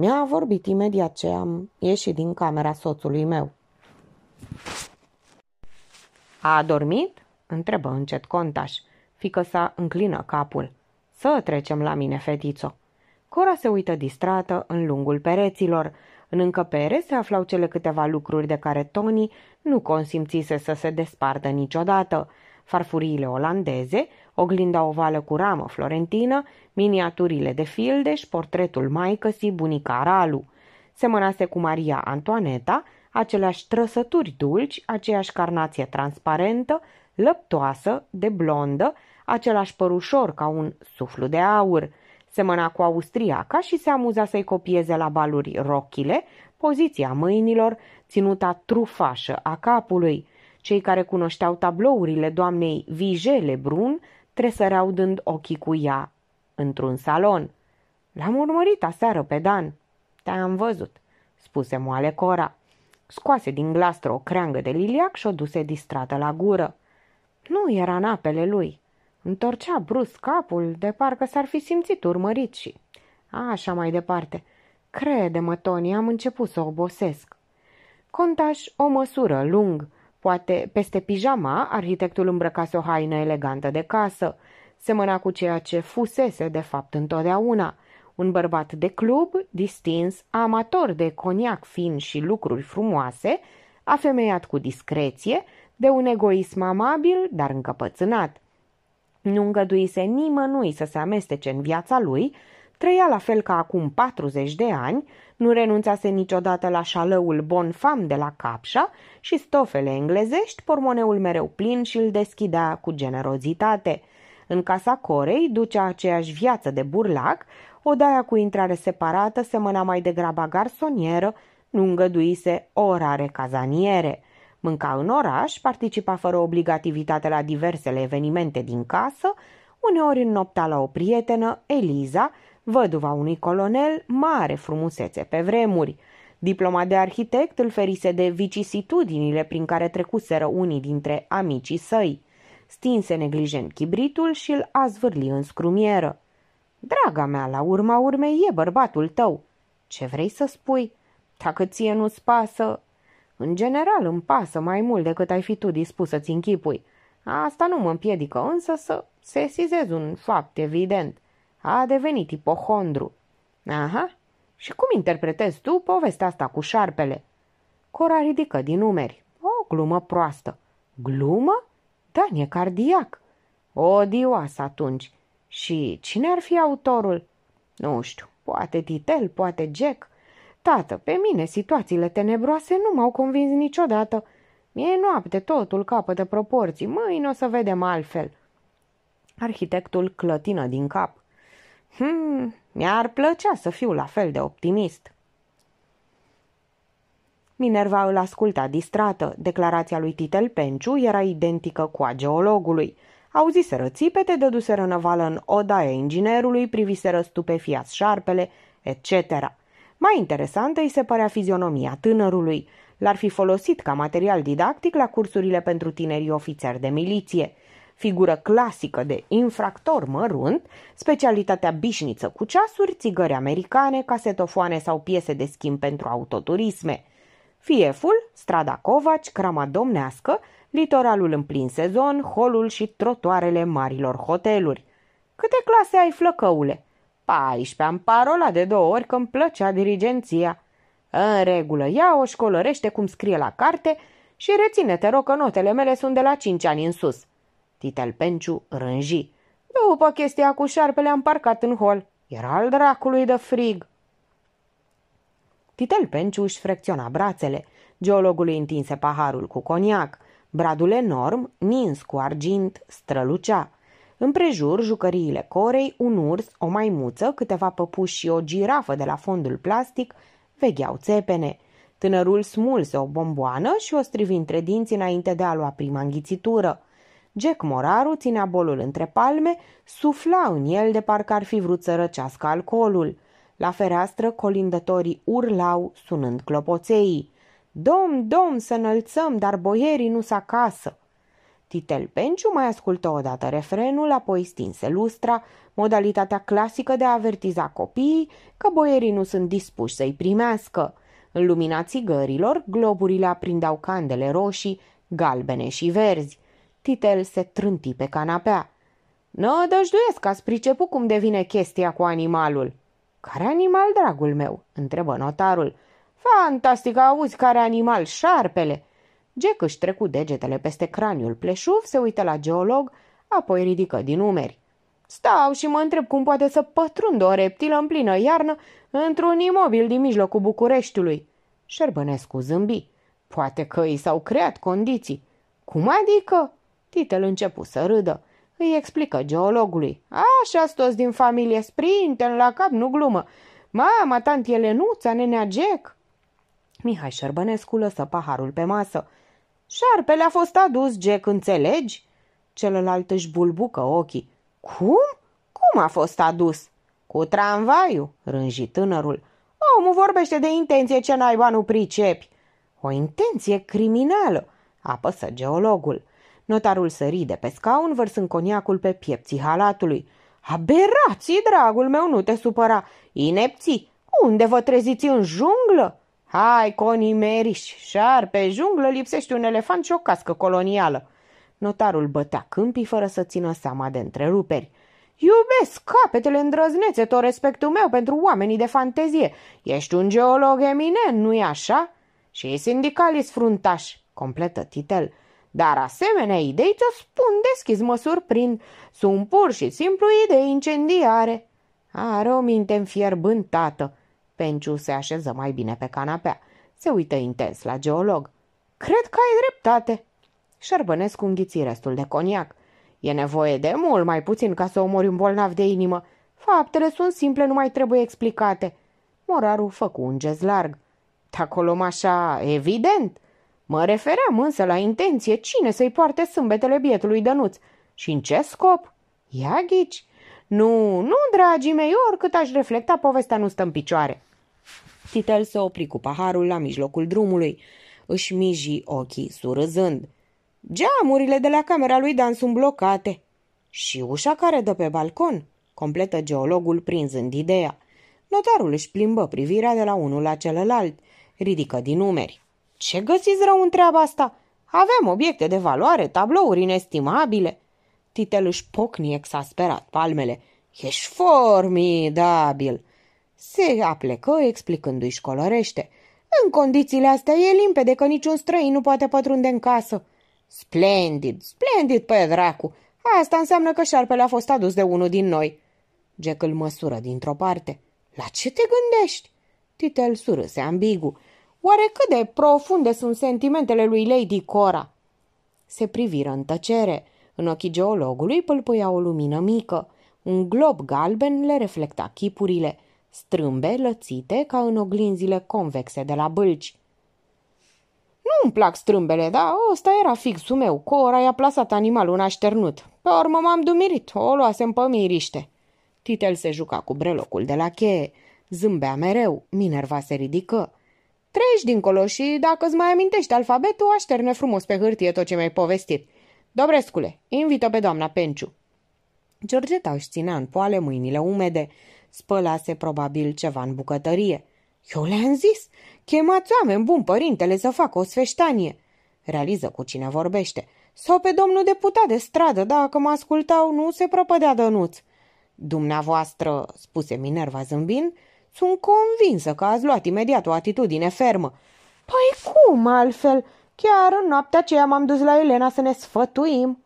Mi-a vorbit imediat ce am ieșit din camera soțului meu. A adormit? întrebă încet contaș. Fică sa înclină capul. Să trecem la mine, fetițo. Cora se uită distrată în lungul pereților. În încăpere se aflau cele câteva lucruri de care Tony nu consimțise să se despartă niciodată. Farfuriile olandeze, oglinda ovală cu ramă florentină, miniaturile de fildeș, portretul maicăsii bunica Ralu. Semănase cu Maria Antoaneta, aceleași trăsături dulci, aceeași carnație transparentă, lăptoasă, de blondă, același părușor ca un suflu de aur. Semăna cu austriaca și se amuza să-i copieze la baluri rochile, poziția mâinilor, ținuta trufașă a capului. Cei care cunoșteau tablourile doamnei Vigele Brun tresăreau dând ochii cu ea, într-un salon. L-am urmărit aseară pe Dan. Te-am văzut, spuse moale Cora. Scoase din glastră o creangă de liliac și o duse distrată la gură. Nu era în apele lui. Întorcea brusc capul, de parcă s-ar fi simțit urmărit și... Așa mai departe. Crede-mă, Tony, am început să obosesc. Contaș o măsură lung, Poate peste pijama arhitectul îmbrăcase o haină elegantă de casă, semăna cu ceea ce fusese de fapt întotdeauna, un bărbat de club, distins, amator de coniac fin și lucruri frumoase, afemeiat cu discreție, de un egoism amabil, dar încăpățânat. Nu îngăduise nimănui să se amestece în viața lui, trăia la fel ca acum 40 de ani nu renunțase niciodată la șalăul bonfam de la Capșa și stofele englezești, pormoneul mereu plin și îl deschidea cu generozitate. În casa Corei ducea aceeași viață de burlac, odaia cu intrare separată semăna mai degrabă garsonieră, nu îngăduise o rare cazaniere. Mânca în oraș, participa fără obligativitate la diversele evenimente din casă, uneori nopta la o prietenă, Eliza, văduva unui colonel, mare frumusețe pe vremuri. Diploma de arhitect îl ferise de vicisitudinile prin care trecuseră unii dintre amicii săi. Stinse neglijent chibritul și îl a zvârli în scrumieră. Draga mea, la urma urmei e bărbatul tău. Ce vrei să spui? Dacă ție nu-ți pasă... În general îmi pasă mai mult decât ai fi tu dispus să-ți închipui. Asta nu mă împiedică însă să sesizez un fapt evident. A devenit ipohondru. Aha, și cum interpretezi tu povestea asta cu șarpele? Cora ridică din umeri. O glumă proastă. Glumă? Dan e cardiac. Odioas atunci. Și cine ar fi autorul? Nu știu, poate Titel, poate Jack. Tată, pe mine situațiile tenebroase nu m-au convins niciodată. E noapte, totul capătă proporții, mâine o să vedem altfel. Arhitectul clătină din cap. Hmm, mi-ar plăcea să fiu la fel de optimist. Minerva îl asculta distrată. Declarația lui Titel Penciu era identică cu a geologului. Auziseră țipete, dăduseră năvală în odaia inginerului, priviseră stupefiați șarpele, etc. Mai interesantă îi se părea fizionomia tânărului. L-ar fi folosit ca material didactic la cursurile pentru tinerii ofițeri de miliție – figură clasică de infractor mărunt, specialitatea bișniță cu ceasuri, țigări americane, casetofoane sau piese de schimb pentru autoturisme. Fieful, strada Covaci, crama domnească, litoralul în plin sezon, holul și trotoarele marilor hoteluri. Câte clase ai, flăcăule? 14 am parola de două ori când plăcea dirigenția. În regulă, ia o școlărește cum scrie la carte și reține, te rog, că notele mele sunt de la 5 ani în sus. Penciu rânji. După chestia cu șarpele am parcat în hol. Era al dracului de frig. Titel Penciu își frecționa brațele. Geologul întinse paharul cu coniac. Bradul enorm, nins cu argint, strălucea. Împrejur jucăriile corei, un urs, o maimuță, câteva păpuși și o girafă de la fondul plastic vegheau țepene. Tânărul smulse o bomboană și o strivi între dinți înainte de a lua prima înghițitură. Jack Moraru ținea bolul între palme, sufla în el de parcă ar fi vrut să răcească alcoolul. La fereastră, colindătorii urlau, sunând clopoței. Dom, dom, să înălțăm, dar boierii nu s acasă. Titel Penciu mai ascultă odată refrenul, apoi stinse lustra, modalitatea clasică de a avertiza copiii că boierii nu sunt dispuși să-i primească. În lumina țigărilor, globurile aprindeau candele roșii, galbene și verzi. Titel se trânti pe canapea. Nădăjduiesc că ați priceput cum devine chestia cu animalul. Care animal, dragul meu? întrebă notarul. Fantastic, auzi care animal, șarpele! Jack își trecu degetele peste craniul pleșuv, se uită la geolog, apoi ridică din umeri. Stau și mă întreb cum poate să pătrundă o reptilă în plină iarnă într-un imobil din mijlocul Bucureștiului. Șerbănescu zâmbi. Poate că i s-au creat condiții. Cum adică? Titel începu să râdă. Îi explică geologului. așa toți din familie, sprinten la cap, nu glumă. Mama, tanti Elenuța, nenea Jack. Mihai Șerbănescu lăsă paharul pe masă. Șarpele a fost adus, Jack, înțelegi? Celălalt își bulbucă ochii. Cum? Cum a fost adus? Cu tramvaiul, rânji tânărul. Omul vorbește de intenție ce naiba nu pricepi. O intenție criminală, apăsă geologul. Notarul sări de pe scaun, vărsând coniacul pe piepții halatului. Aberații, dragul meu, nu te supăra! Inepții, unde vă treziți în junglă? Hai, conii meriși, pe junglă, lipsește un elefant și o cască colonială. Notarul bătea câmpii fără să țină seama de întreruperi. Iubesc capetele îndrăznețe, tot respectul meu pentru oamenii de fantezie. Ești un geolog eminent, nu-i așa? Și sindicalist fruntaș, completă Titel. Dar asemenea idei ți-o spun deschis, mă surprind. Sunt pur și simplu idei incendiare. Are o minte tată. Penciu se așeză mai bine pe canapea. Se uită intens la geolog. Cred că ai dreptate. Șerbănescu înghiți restul de coniac. E nevoie de mult mai puțin ca să omori un bolnav de inimă. Faptele sunt simple, nu mai trebuie explicate. Moraru făcu un gest larg. Tacolom așa, evident!" Mă refeream însă la intenție cine să-i poarte sâmbetele bietului Dănuț. Și în ce scop? Ia ghici! Nu, nu, dragii mei, oricât aș reflecta, povestea nu stă în picioare. Titel se opri cu paharul la mijlocul drumului. Își miji ochii surâzând. Geamurile de la camera lui Dan sunt blocate. Și ușa care dă pe balcon, completă geologul prinzând ideea. Notarul își plimbă privirea de la unul la celălalt, ridică din numeri. Ce găsiți rău în treaba asta? Aveam obiecte de valoare, tablouri inestimabile. Titel își pocni exasperat palmele. Ești formidabil! Se aplecă explicându-i școlărește. În condițiile astea e limpede că niciun străin nu poate pătrunde în casă. Splendid, splendid pe dracu! Asta înseamnă că șarpele a fost adus de unul din noi. Jack îl măsură dintr-o parte. La ce te gândești? Titel surâse ambigu. Oare cât de profunde sunt sentimentele lui Lady Cora? Se priviră în tăcere. În ochii geologului pâlpâia o lumină mică. Un glob galben le reflecta chipurile, strâmbe, lățite, ca în oglinzile convexe de la bâlci. Nu-mi plac strâmbele, dar ăsta era fixul meu. Cora i-a plasat animalul în așternut. Pe urmă m-am dumirit, o luasem pe miriște. Titel se juca cu brelocul de la cheie. Zâmbea mereu, Minerva se ridică. Treci dincolo și, dacă îți mai amintești alfabetul, așterne frumos pe hârtie tot ce mi-ai povestit. Dobrescule, invită pe doamna Penciu. Georgeta își ținea în poale mâinile umede. Spălase probabil ceva în bucătărie. Eu le-am zis, chemați oameni bun părintele, să facă o sfeștanie. Realiză cu cine vorbește. Sau pe domnul deputat de stradă, dacă mă ascultau, nu se prăpădea dănuț. Dumneavoastră, spuse Minerva zâmbind, sunt convinsă că ați luat imediat o atitudine fermă. Păi cum altfel? Chiar în noaptea aceea m-am dus la Elena să ne sfătuim.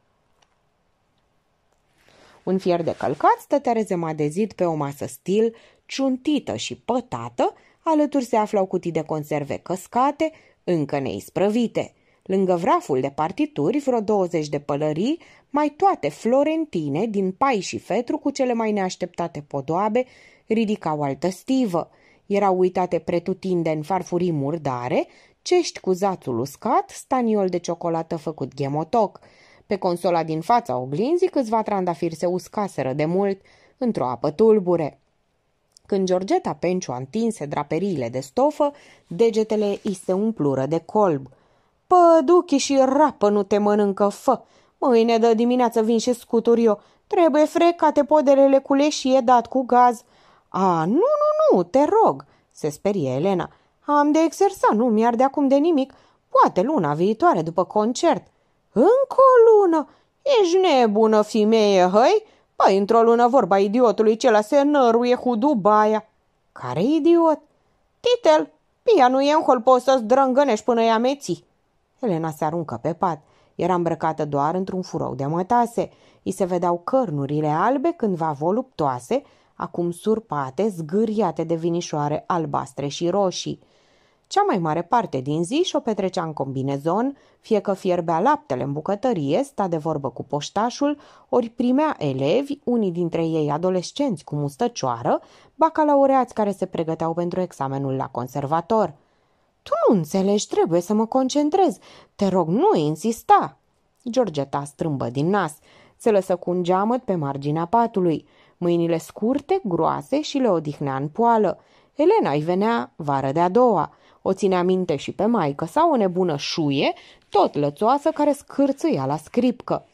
Un fier de călcat stătea rezema de zid pe o masă stil, ciuntită și pătată, alături se aflau cutii de conserve căscate, încă neisprăvite – Lângă vraful de partituri, vreo 20 de pălării, mai toate florentine, din pai și fetru, cu cele mai neașteptate podoabe, ridicau altă stivă. Erau uitate pretutinde în farfurii murdare, cești cu zațul uscat, staniol de ciocolată făcut ghemotoc. Pe consola din fața oglinzii câțiva trandafiri se uscaseră de mult într-o apă tulbure. Când Georgeta Penciu a întinse draperiile de stofă, degetele îi se umplură de colb – Păduchii și rapă nu te mănâncă, fă! Mâine de dimineață vin și scutur eu. Trebuie frecate poderele cu leșie dat cu gaz. A, nu, nu, nu, te rog, se sperie Elena. Am de exersat, nu mi-ar de acum de nimic. Poate luna viitoare, după concert. Încă o lună? Ești nebună, femeie, hăi? Păi, într-o lună vorba idiotului cela se năruie cu Dubaia. Care idiot? Titel, pia nu e în hol, poți să-ți drângănești până-i ameții. Elena se aruncă pe pat. Era îmbrăcată doar într-un furou de mătase. I se vedeau cărnurile albe, cândva voluptoase, acum surpate, zgâriate de vinișoare albastre și roșii. Cea mai mare parte din zi și-o petrecea în combinezon, fie că fierbea laptele în bucătărie, sta de vorbă cu poștașul, ori primea elevi, unii dintre ei adolescenți cu mustăcioară, bacalaureați care se pregăteau pentru examenul la conservator – tu nu înțelegi, trebuie să mă concentrez. Te rog, nu insista!" Georgeta strâmbă din nas. Se lăsă cu un geamăt pe marginea patului. Mâinile scurte, groase și le odihnea în poală. Elena îi venea vară de-a doua. O ținea minte și pe maică sau o nebună șuie, tot lățoasă, care scârțâia la scripcă.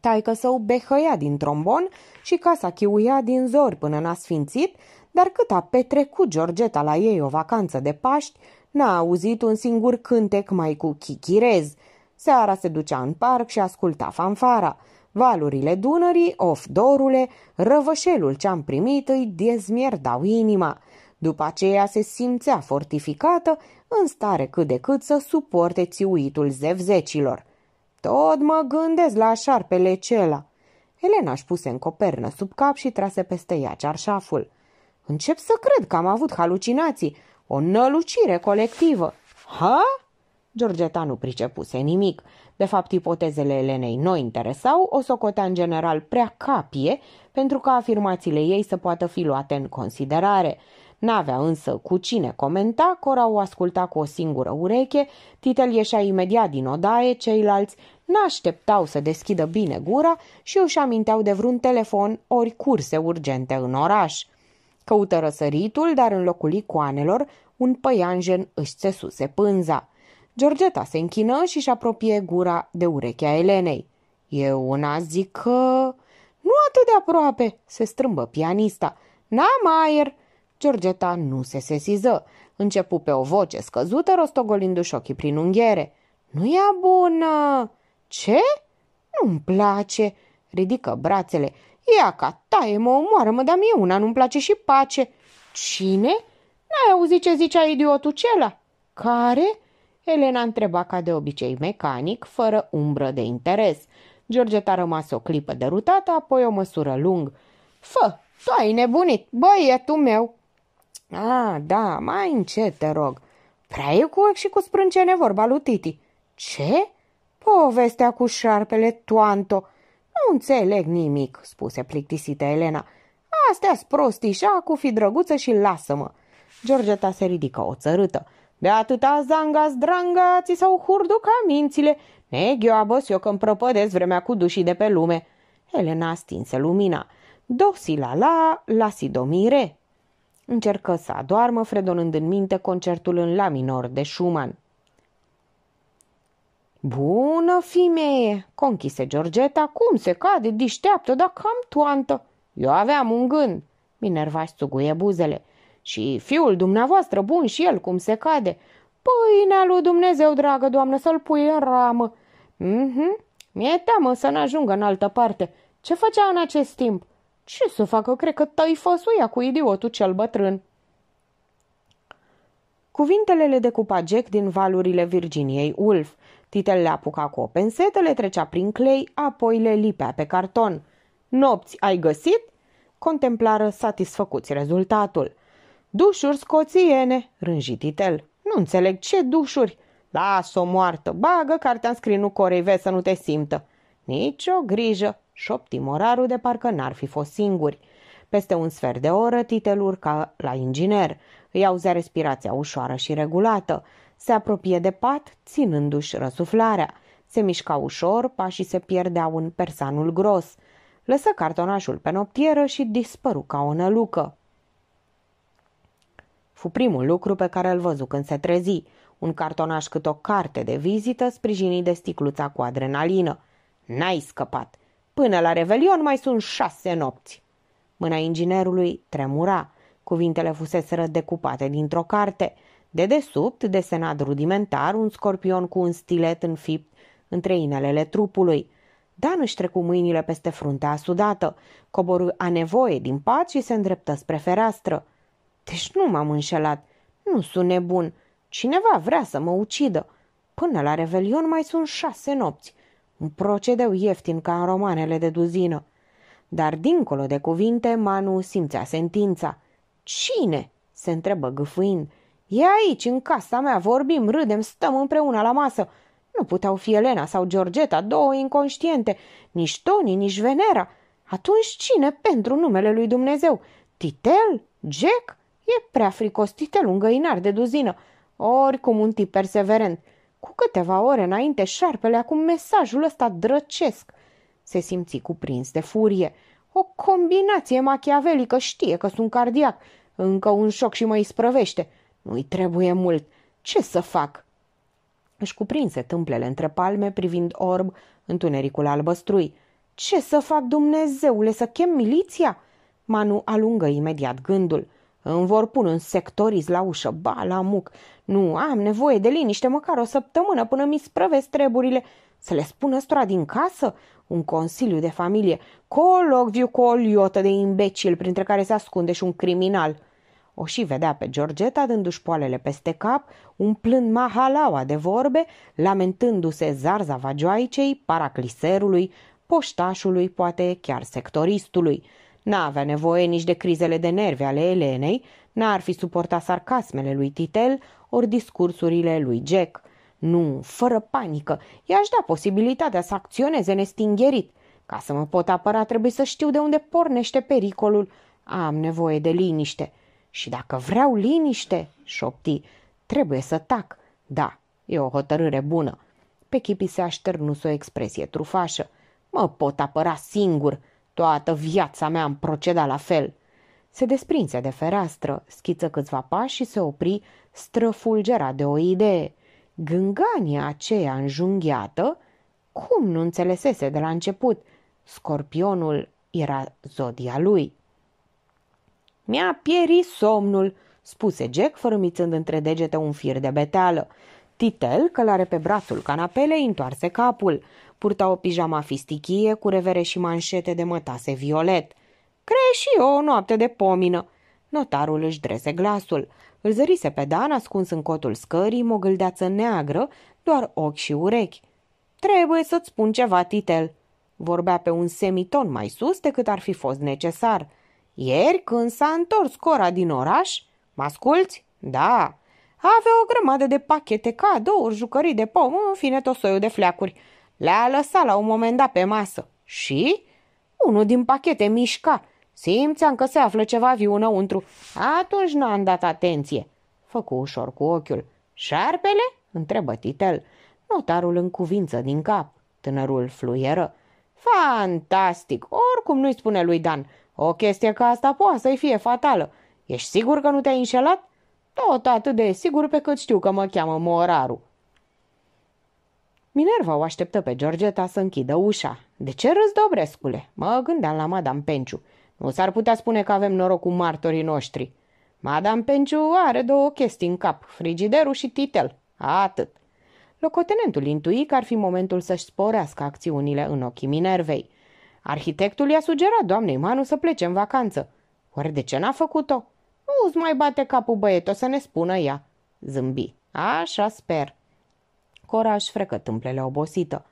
Taică său behăia din trombon și casa chiuia din zori până n-a sfințit, dar cât a petrecut Georgeta la ei o vacanță de Paști, n-a auzit un singur cântec mai cu chichirez. Seara se ducea în parc și asculta fanfara. Valurile Dunării, of dorule, răvășelul ce-am primit îi dezmierdau inima. După aceea se simțea fortificată, în stare cât de cât să suporte țiuitul zevzecilor. Tot mă gândesc la șarpele cela. Elena își puse în copernă sub cap și trase peste ea cearșaful. Încep să cred că am avut halucinații. O nălucire colectivă. Ha? Georgeta nu pricepuse nimic. De fapt, ipotezele Elenei nu interesau, o socotea în general prea capie pentru ca afirmațiile ei să poată fi luate în considerare. N-avea însă cu cine comenta, Cora o asculta cu o singură ureche, Titel ieșea imediat din odaie, ceilalți n-așteptau să deschidă bine gura și își aminteau de vreun telefon ori curse urgente în oraș. Căută răsăritul, dar în locul icoanelor, un păianjen își țesuse pânza. Georgeta se închină și își apropie gura de urechea Elenei. Eu una zic că... Nu atât de aproape, se strâmbă pianista. N-am aer. Georgeta nu se sesiză. Începu pe o voce scăzută, rostogolindu-și ochii prin unghiere. Nu e bună! Ce? Nu-mi place! Ridică brațele. Ia ca, taie, mă omoară-mă, dar mie una nu-mi place și pace. Cine? N-ai auzit ce zicea idiotul cela? Care? Elena întreba ca de obicei mecanic, fără umbră de interes. Georgeta rămas o clipă derutată, apoi o măsură lung. Fă, tu ai nebunit, tu meu! A, da, mai încet, te rog. Prea e cu ochi și cu sprâncene vorba lui Titi. Ce? Povestea cu șarpele Toanto. Nu înțeleg nimic, spuse plictisită Elena. Astea-s prostișa cu fi drăguță și lasă-mă. Georgeta se ridică o țărâtă. De atâta zanga zdranga ți s-au hurduca mințile. Neghioabă eu că-mi prăpădesc vremea cu dușii de pe lume. Elena stinse lumina. Dosi la la, la si domire. Încercă să adoarmă, fredonând în minte concertul în la minor de Schumann. Bună, femeie, conchise Georgeta, cum se cade, dișteaptă, dar cam toantă. Eu aveam un gând, Minerva suguie buzele. Și fiul dumneavoastră bun și el cum se cade. Pâinea lui Dumnezeu, dragă doamnă, să-l pui în ramă. Mhm, mi-e teamă să n-ajungă în altă parte. Ce făcea în acest timp? Ce să facă? Cred că tăi făsuia cu idiotul cel bătrân. Cuvintele le decupa Jack din valurile Virginiei Ulf Titel le apuca cu o pensetă, le trecea prin clei, apoi le lipea pe carton. Nopți ai găsit? Contemplară satisfăcuți rezultatul. Dușuri scoțiene, rânji Titel. Nu înțeleg ce dușuri. las o moartă, bagă cartea în scrinul corei să nu te simtă. Nici o grijă, șopti morarul de parcă n-ar fi fost singuri. Peste un sfert de oră, Titel urca la inginer. Îi auzea respirația ușoară și regulată. Se apropie de pat, ținându-și răsuflarea. Se mișca ușor, pașii se pierdeau în persanul gros. Lăsă cartonașul pe noptieră și dispăru ca o nălucă. Fu primul lucru pe care îl văzu când se trezi, un cartonaș cât o carte de vizită sprijinit de sticluța cu adrenalină. N-ai scăpat! Până la revelion mai sunt șase nopți! Mâna inginerului tremura. Cuvintele fuseseră decupate dintr-o carte – Dedesubt, desenat rudimentar, un scorpion cu un stilet înfipt între inelele trupului. Dan își trecu mâinile peste fruntea sudată, coborâ a nevoie din pat și se îndreptă spre fereastră. Deci nu m-am înșelat. Nu sunt nebun. Cineva vrea să mă ucidă. Până la revelion mai sunt șase nopți. Un procedeu ieftin ca în romanele de duzină. Dar dincolo de cuvinte, Manu simțea sentința. Cine? se întrebă gâfâind. E aici, în casa mea, vorbim, râdem, stăm împreună la masă. Nu puteau fi Elena sau Georgeta, două inconștiente, nici Toni, nici Venera. Atunci cine pentru numele lui Dumnezeu? Titel? Jack? E prea fricos Titel, un găinar de duzină. Oricum un tip perseverent. Cu câteva ore înainte, șarpele acum mesajul ăsta drăcesc. Se simți cuprins de furie. O combinație machiavelică știe că sunt cardiac. Încă un șoc și mă isprăvește. Nu-i trebuie mult. Ce să fac?" Își cuprinse tâmplele între palme, privind orb întunericul albăstrui. Ce să fac, Dumnezeule, să chem miliția?" Manu alungă imediat gândul. Îmi vor pun un sectoriz la ușă, ba, la muc. Nu, am nevoie de liniște măcar o săptămână până mi sprăvesc treburile. Să le spun ăstora din casă? Un consiliu de familie, colocviu cu o liotă de imbecil, printre care se ascunde și un criminal. O și vedea pe Georgeta dându-și poalele peste cap, umplând mahalaua de vorbe, lamentându-se zarza vagioaicei, paracliserului, poștașului, poate chiar sectoristului. N-avea nevoie nici de crizele de nervi ale Elenei, n-ar fi suportat sarcasmele lui Titel ori discursurile lui Jack. Nu, fără panică, i-aș da posibilitatea să acționeze nestingherit. Ca să mă pot apăra, trebuie să știu de unde pornește pericolul. Am nevoie de liniște. Și dacă vreau liniște, șopti, trebuie să tac. Da, e o hotărâre bună. Pe chipii se așternus o expresie trufașă. Mă pot apăra singur. Toată viața mea am procedat la fel. Se desprinse de fereastră, schiță câțiva pași și se opri, Străfulgera de o idee. Gângania aceea înjunghiată, cum nu înțelesese de la început? Scorpionul era zodia lui. Mi-a pierit somnul, spuse Jack, fărâmițând între degete un fir de beteală. Titel, călare pe brațul canapelei, întoarse capul. Purta o pijama fistichie cu revere și manșete de mătase violet. eu o noapte de pomină. Notarul își drese glasul. Îl zărise pe Dan ascuns în cotul scării, mogâldeață neagră, doar ochi și urechi. Trebuie să-ți spun ceva, Titel. Vorbea pe un semiton mai sus decât ar fi fost necesar – ieri, când s-a întors Cora din oraș, mă asculți? Da. Avea o grămadă de pachete, cadouri, jucării de pom, în fine tot soiul de fleacuri. Le-a lăsat la un moment dat pe masă. Și? Unul din pachete mișca. Simțeam că se află ceva viu înăuntru. Atunci n-am dat atenție. Făcu ușor cu ochiul. Șarpele? întrebă Titel. Notarul în cuvință din cap. Tânărul fluieră. Fantastic! Oricum nu-i spune lui Dan. O chestie ca asta poate să-i fie fatală. Ești sigur că nu te-ai înșelat? Tot atât de sigur pe cât știu că mă cheamă Moraru. Minerva o așteptă pe Georgeta să închidă ușa. De ce râzi, Dobrescule? Mă gândeam la Madame Penciu. Nu s-ar putea spune că avem noroc cu martorii noștri. Madame Penciu are două chestii în cap, frigiderul și titel. Atât. Locotenentul intui că ar fi momentul să-și sporească acțiunile în ochii Minervei. Arhitectul i-a sugerat doamnei Manu să plece în vacanță. Oare de ce n-a făcut-o? Nu îți mai bate capul băiet, să ne spună ea. Zâmbi. Așa sper. Cora își frecă tâmplele obosită.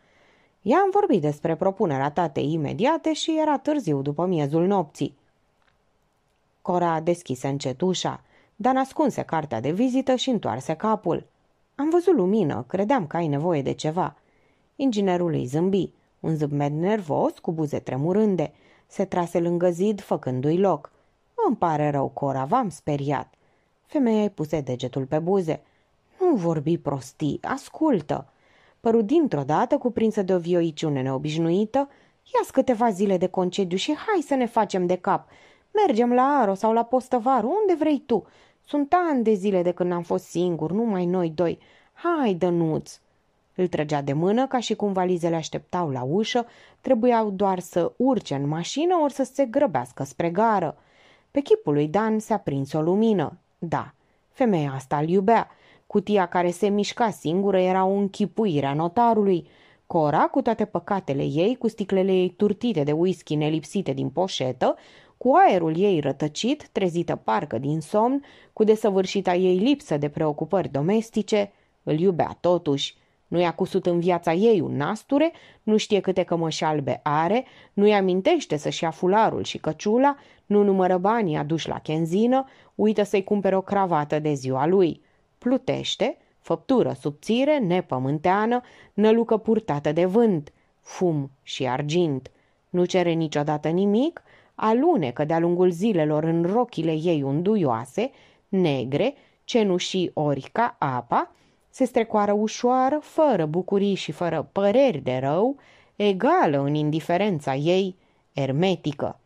Ea am vorbit despre propunerea tatei imediate și era târziu după miezul nopții. Cora deschis încet ușa, dar ascunse cartea de vizită și întoarse capul. Am văzut lumină, credeam că ai nevoie de ceva. Inginerul îi zâmbi. Un zâmbet nervos, cu buze tremurânde, se trase lângă zid, făcându-i loc. Îmi pare rău, Cora, v-am speriat. Femeia îi puse degetul pe buze. Nu vorbi prostii, ascultă. Păru dintr-o dată, cuprinsă de o vioiciune neobișnuită, ia câteva zile de concediu și hai să ne facem de cap. Mergem la Aro sau la Postăvar, unde vrei tu. Sunt ani de zile de când am fost singur, numai noi doi. Hai, dănuți! Îl trăgea de mână ca și cum valizele așteptau la ușă, trebuiau doar să urce în mașină ori să se grăbească spre gară. Pe chipul lui Dan se-a prins o lumină. Da, femeia asta îl iubea. Cutia care se mișca singură era o închipuire a notarului. Cora, cu toate păcatele ei, cu sticlele ei turtite de whisky nelipsite din poșetă, cu aerul ei rătăcit, trezită parcă din somn, cu desăvârșita ei lipsă de preocupări domestice, îl iubea totuși. Nu-i a cusut în viața ei un nasture, nu știe câte cămăși albe are, nu-i amintește să-și ia fularul și căciula, nu numără banii aduși la chenzină, uită să-i cumpere o cravată de ziua lui. Plutește, făptură subțire, nepământeană, nălucă purtată de vânt, fum și argint. Nu cere niciodată nimic, alunecă de-a lungul zilelor în rochile ei unduioase, negre, cenușii ori ca apa, se strecoară ușoară, fără bucurii și fără păreri de rău, egală în indiferența ei ermetică.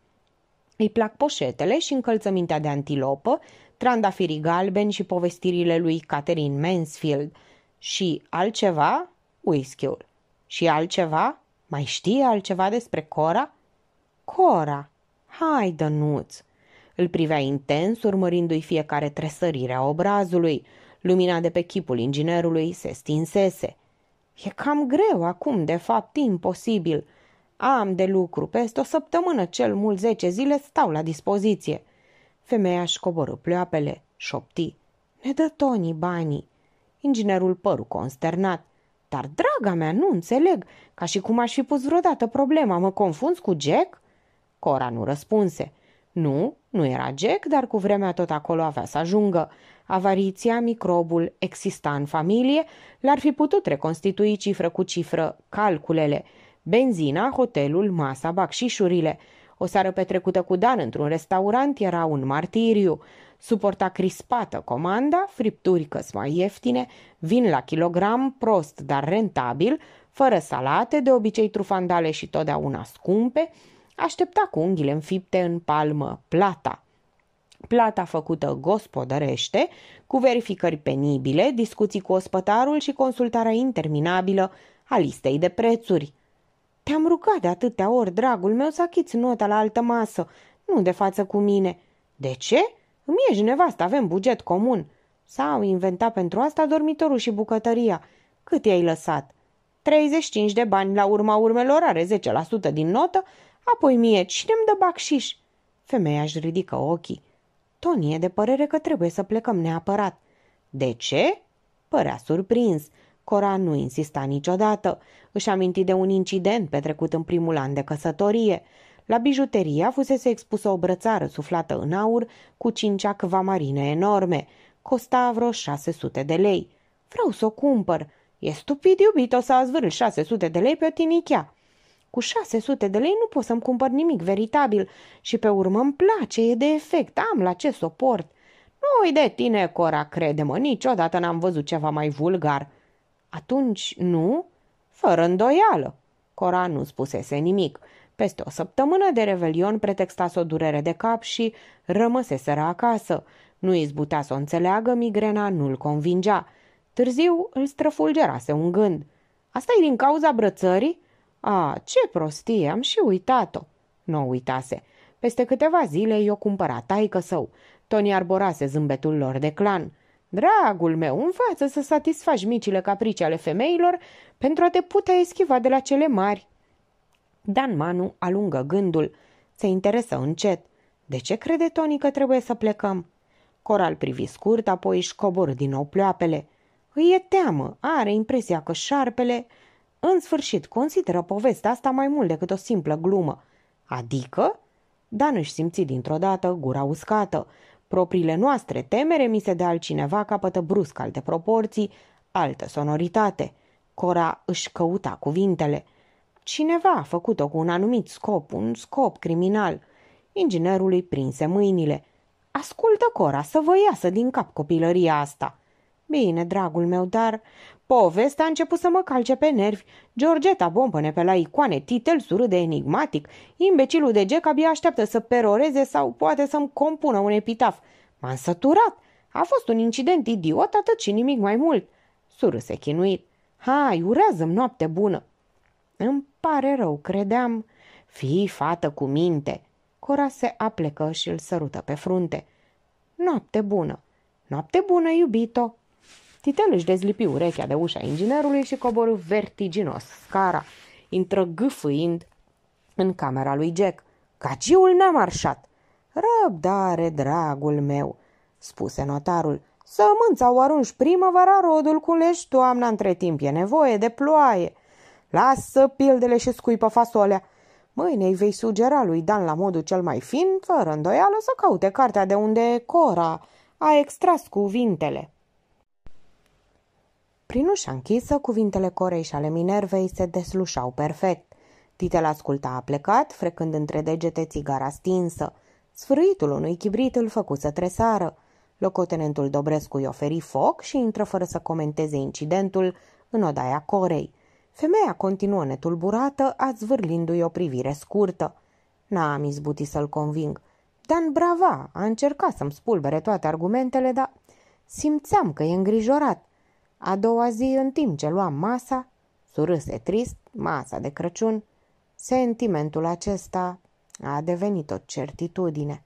Îi plac poșetele și încălțămintea de antilopă, trandafirii galbeni și povestirile lui Catherine Mansfield și altceva, whisky-ul. Și altceva, mai știe altceva despre Cora? Cora, hai dănuț! Îl privea intens, urmărindu-i fiecare tresărire a obrazului – Lumina de pe chipul inginerului se stinsese. E cam greu acum, de fapt imposibil. Am de lucru, peste o săptămână, cel mult zece zile, stau la dispoziție. Femeia își coborâ pleoapele, șopti. Ne dă Tony banii. Inginerul păru consternat. Dar, draga mea, nu înțeleg, ca și cum aș fi pus vreodată problema, mă confunzi cu Jack? Cora nu răspunse. Nu, nu era Jack, dar cu vremea tot acolo avea să ajungă avariția, microbul exista în familie, l-ar fi putut reconstitui cifră cu cifră calculele, benzina, hotelul, masa, bacșișurile. O seară petrecută cu Dan într-un restaurant era un martiriu. Suporta crispată comanda, fripturi căs mai ieftine, vin la kilogram, prost dar rentabil, fără salate, de obicei trufandale și totdeauna scumpe, aștepta cu unghiile înfipte în palmă plata plata făcută gospodărește, cu verificări penibile, discuții cu ospătarul și consultarea interminabilă a listei de prețuri. Te-am rugat de atâtea ori, dragul meu, să achiți nota la altă masă, nu de față cu mine. De ce? Îmi ești nevastă, avem buget comun. S-au inventat pentru asta dormitorul și bucătăria. Cât i-ai lăsat? 35 de bani, la urma urmelor are 10% din notă, apoi mie, cine-mi dă bacșiș? Femeia își ridică ochii. Tony e de părere că trebuie să plecăm neapărat. De ce? Părea surprins. Cora nu insista niciodată. Își aminti de un incident petrecut în primul an de căsătorie. La bijuteria fusese expusă o brățară suflată în aur cu cinci acvamarine enorme. Costa vreo 600 de lei. Vreau să o cumpăr. E stupid, o să a 600 de lei pe o tinichea. Cu 600 de lei nu pot să-mi cumpăr nimic veritabil și pe urmă îmi place, e de efect, am la ce să port. Nu-i de tine, Cora, crede-mă, niciodată n-am văzut ceva mai vulgar. Atunci nu? Fără îndoială. Cora nu spusese nimic. Peste o săptămână de revelion pretextase o durere de cap și rămăseseră acasă. Nu izbutea să o înțeleagă, migrena nu-l convingea. Târziu îl străfulgerase un gând. asta e din cauza brățării? A, ce prostie, am și uitat-o!" Nu o uitase. Peste câteva zile i-o cumpăra taică său. Tony arborase zâmbetul lor de clan. Dragul meu, învață să satisfaci micile caprice ale femeilor pentru a te putea eschiva de la cele mari. Dan Manu alungă gândul. Se interesă încet. De ce crede Tony că trebuie să plecăm? Coral privi scurt, apoi își coboră din nou pleoapele. Îi e teamă, are impresia că șarpele în sfârșit, consideră povestea asta mai mult decât o simplă glumă. Adică? Dan își simți dintr-o dată gura uscată. Propriile noastre temere mise de altcineva capătă brusc alte proporții, altă sonoritate. Cora își căuta cuvintele. Cineva a făcut-o cu un anumit scop, un scop criminal. Inginerului prinse mâinile. Ascultă, Cora, să vă iasă din cap copilăria asta. Bine, dragul meu, dar Povestea a început să mă calce pe nervi. Georgeta bombăne pe la icoane, titel surâde enigmatic. Imbecilul de gec abia așteaptă să peroreze sau poate să-mi compună un epitaf. M-am săturat. A fost un incident idiot atât și nimic mai mult. Surâse chinuit. Hai, urează-mi noapte bună. Îmi pare rău, credeam. Fii fată cu minte. Cora se aplecă și îl sărută pe frunte. Noapte bună. Noapte bună, iubito. Titel își dezlipi urechea de ușa inginerului și coborâ vertiginos scara. Intră gâfâind în camera lui Jack. Caciul n-a marșat. Răbdare, dragul meu, spuse notarul. Sămânța o arunci primăvara, rodul culești toamna, între timp e nevoie de ploaie. Lasă pildele și scuipă fasolea. Mâine îi vei sugera lui Dan la modul cel mai fin, fără îndoială, să caute cartea de unde Cora a extras cuvintele. Prin ușa închisă, cuvintele Corei și ale Minervei se deslușau perfect. Titel asculta a plecat, frecând între degete țigara stinsă. Sfârâitul unui chibrit îl făcu să tresară. Locotenentul Dobrescu îi oferi foc și intră fără să comenteze incidentul în odaia Corei. Femeia continuă netulburată, azvârlindu-i o privire scurtă. N-am izbutit să-l conving. Dan Brava a încercat să-mi spulbere toate argumentele, dar simțeam că e îngrijorat. A doua zi, în timp ce luam masa, surâse trist, masa de Crăciun, sentimentul acesta a devenit o certitudine.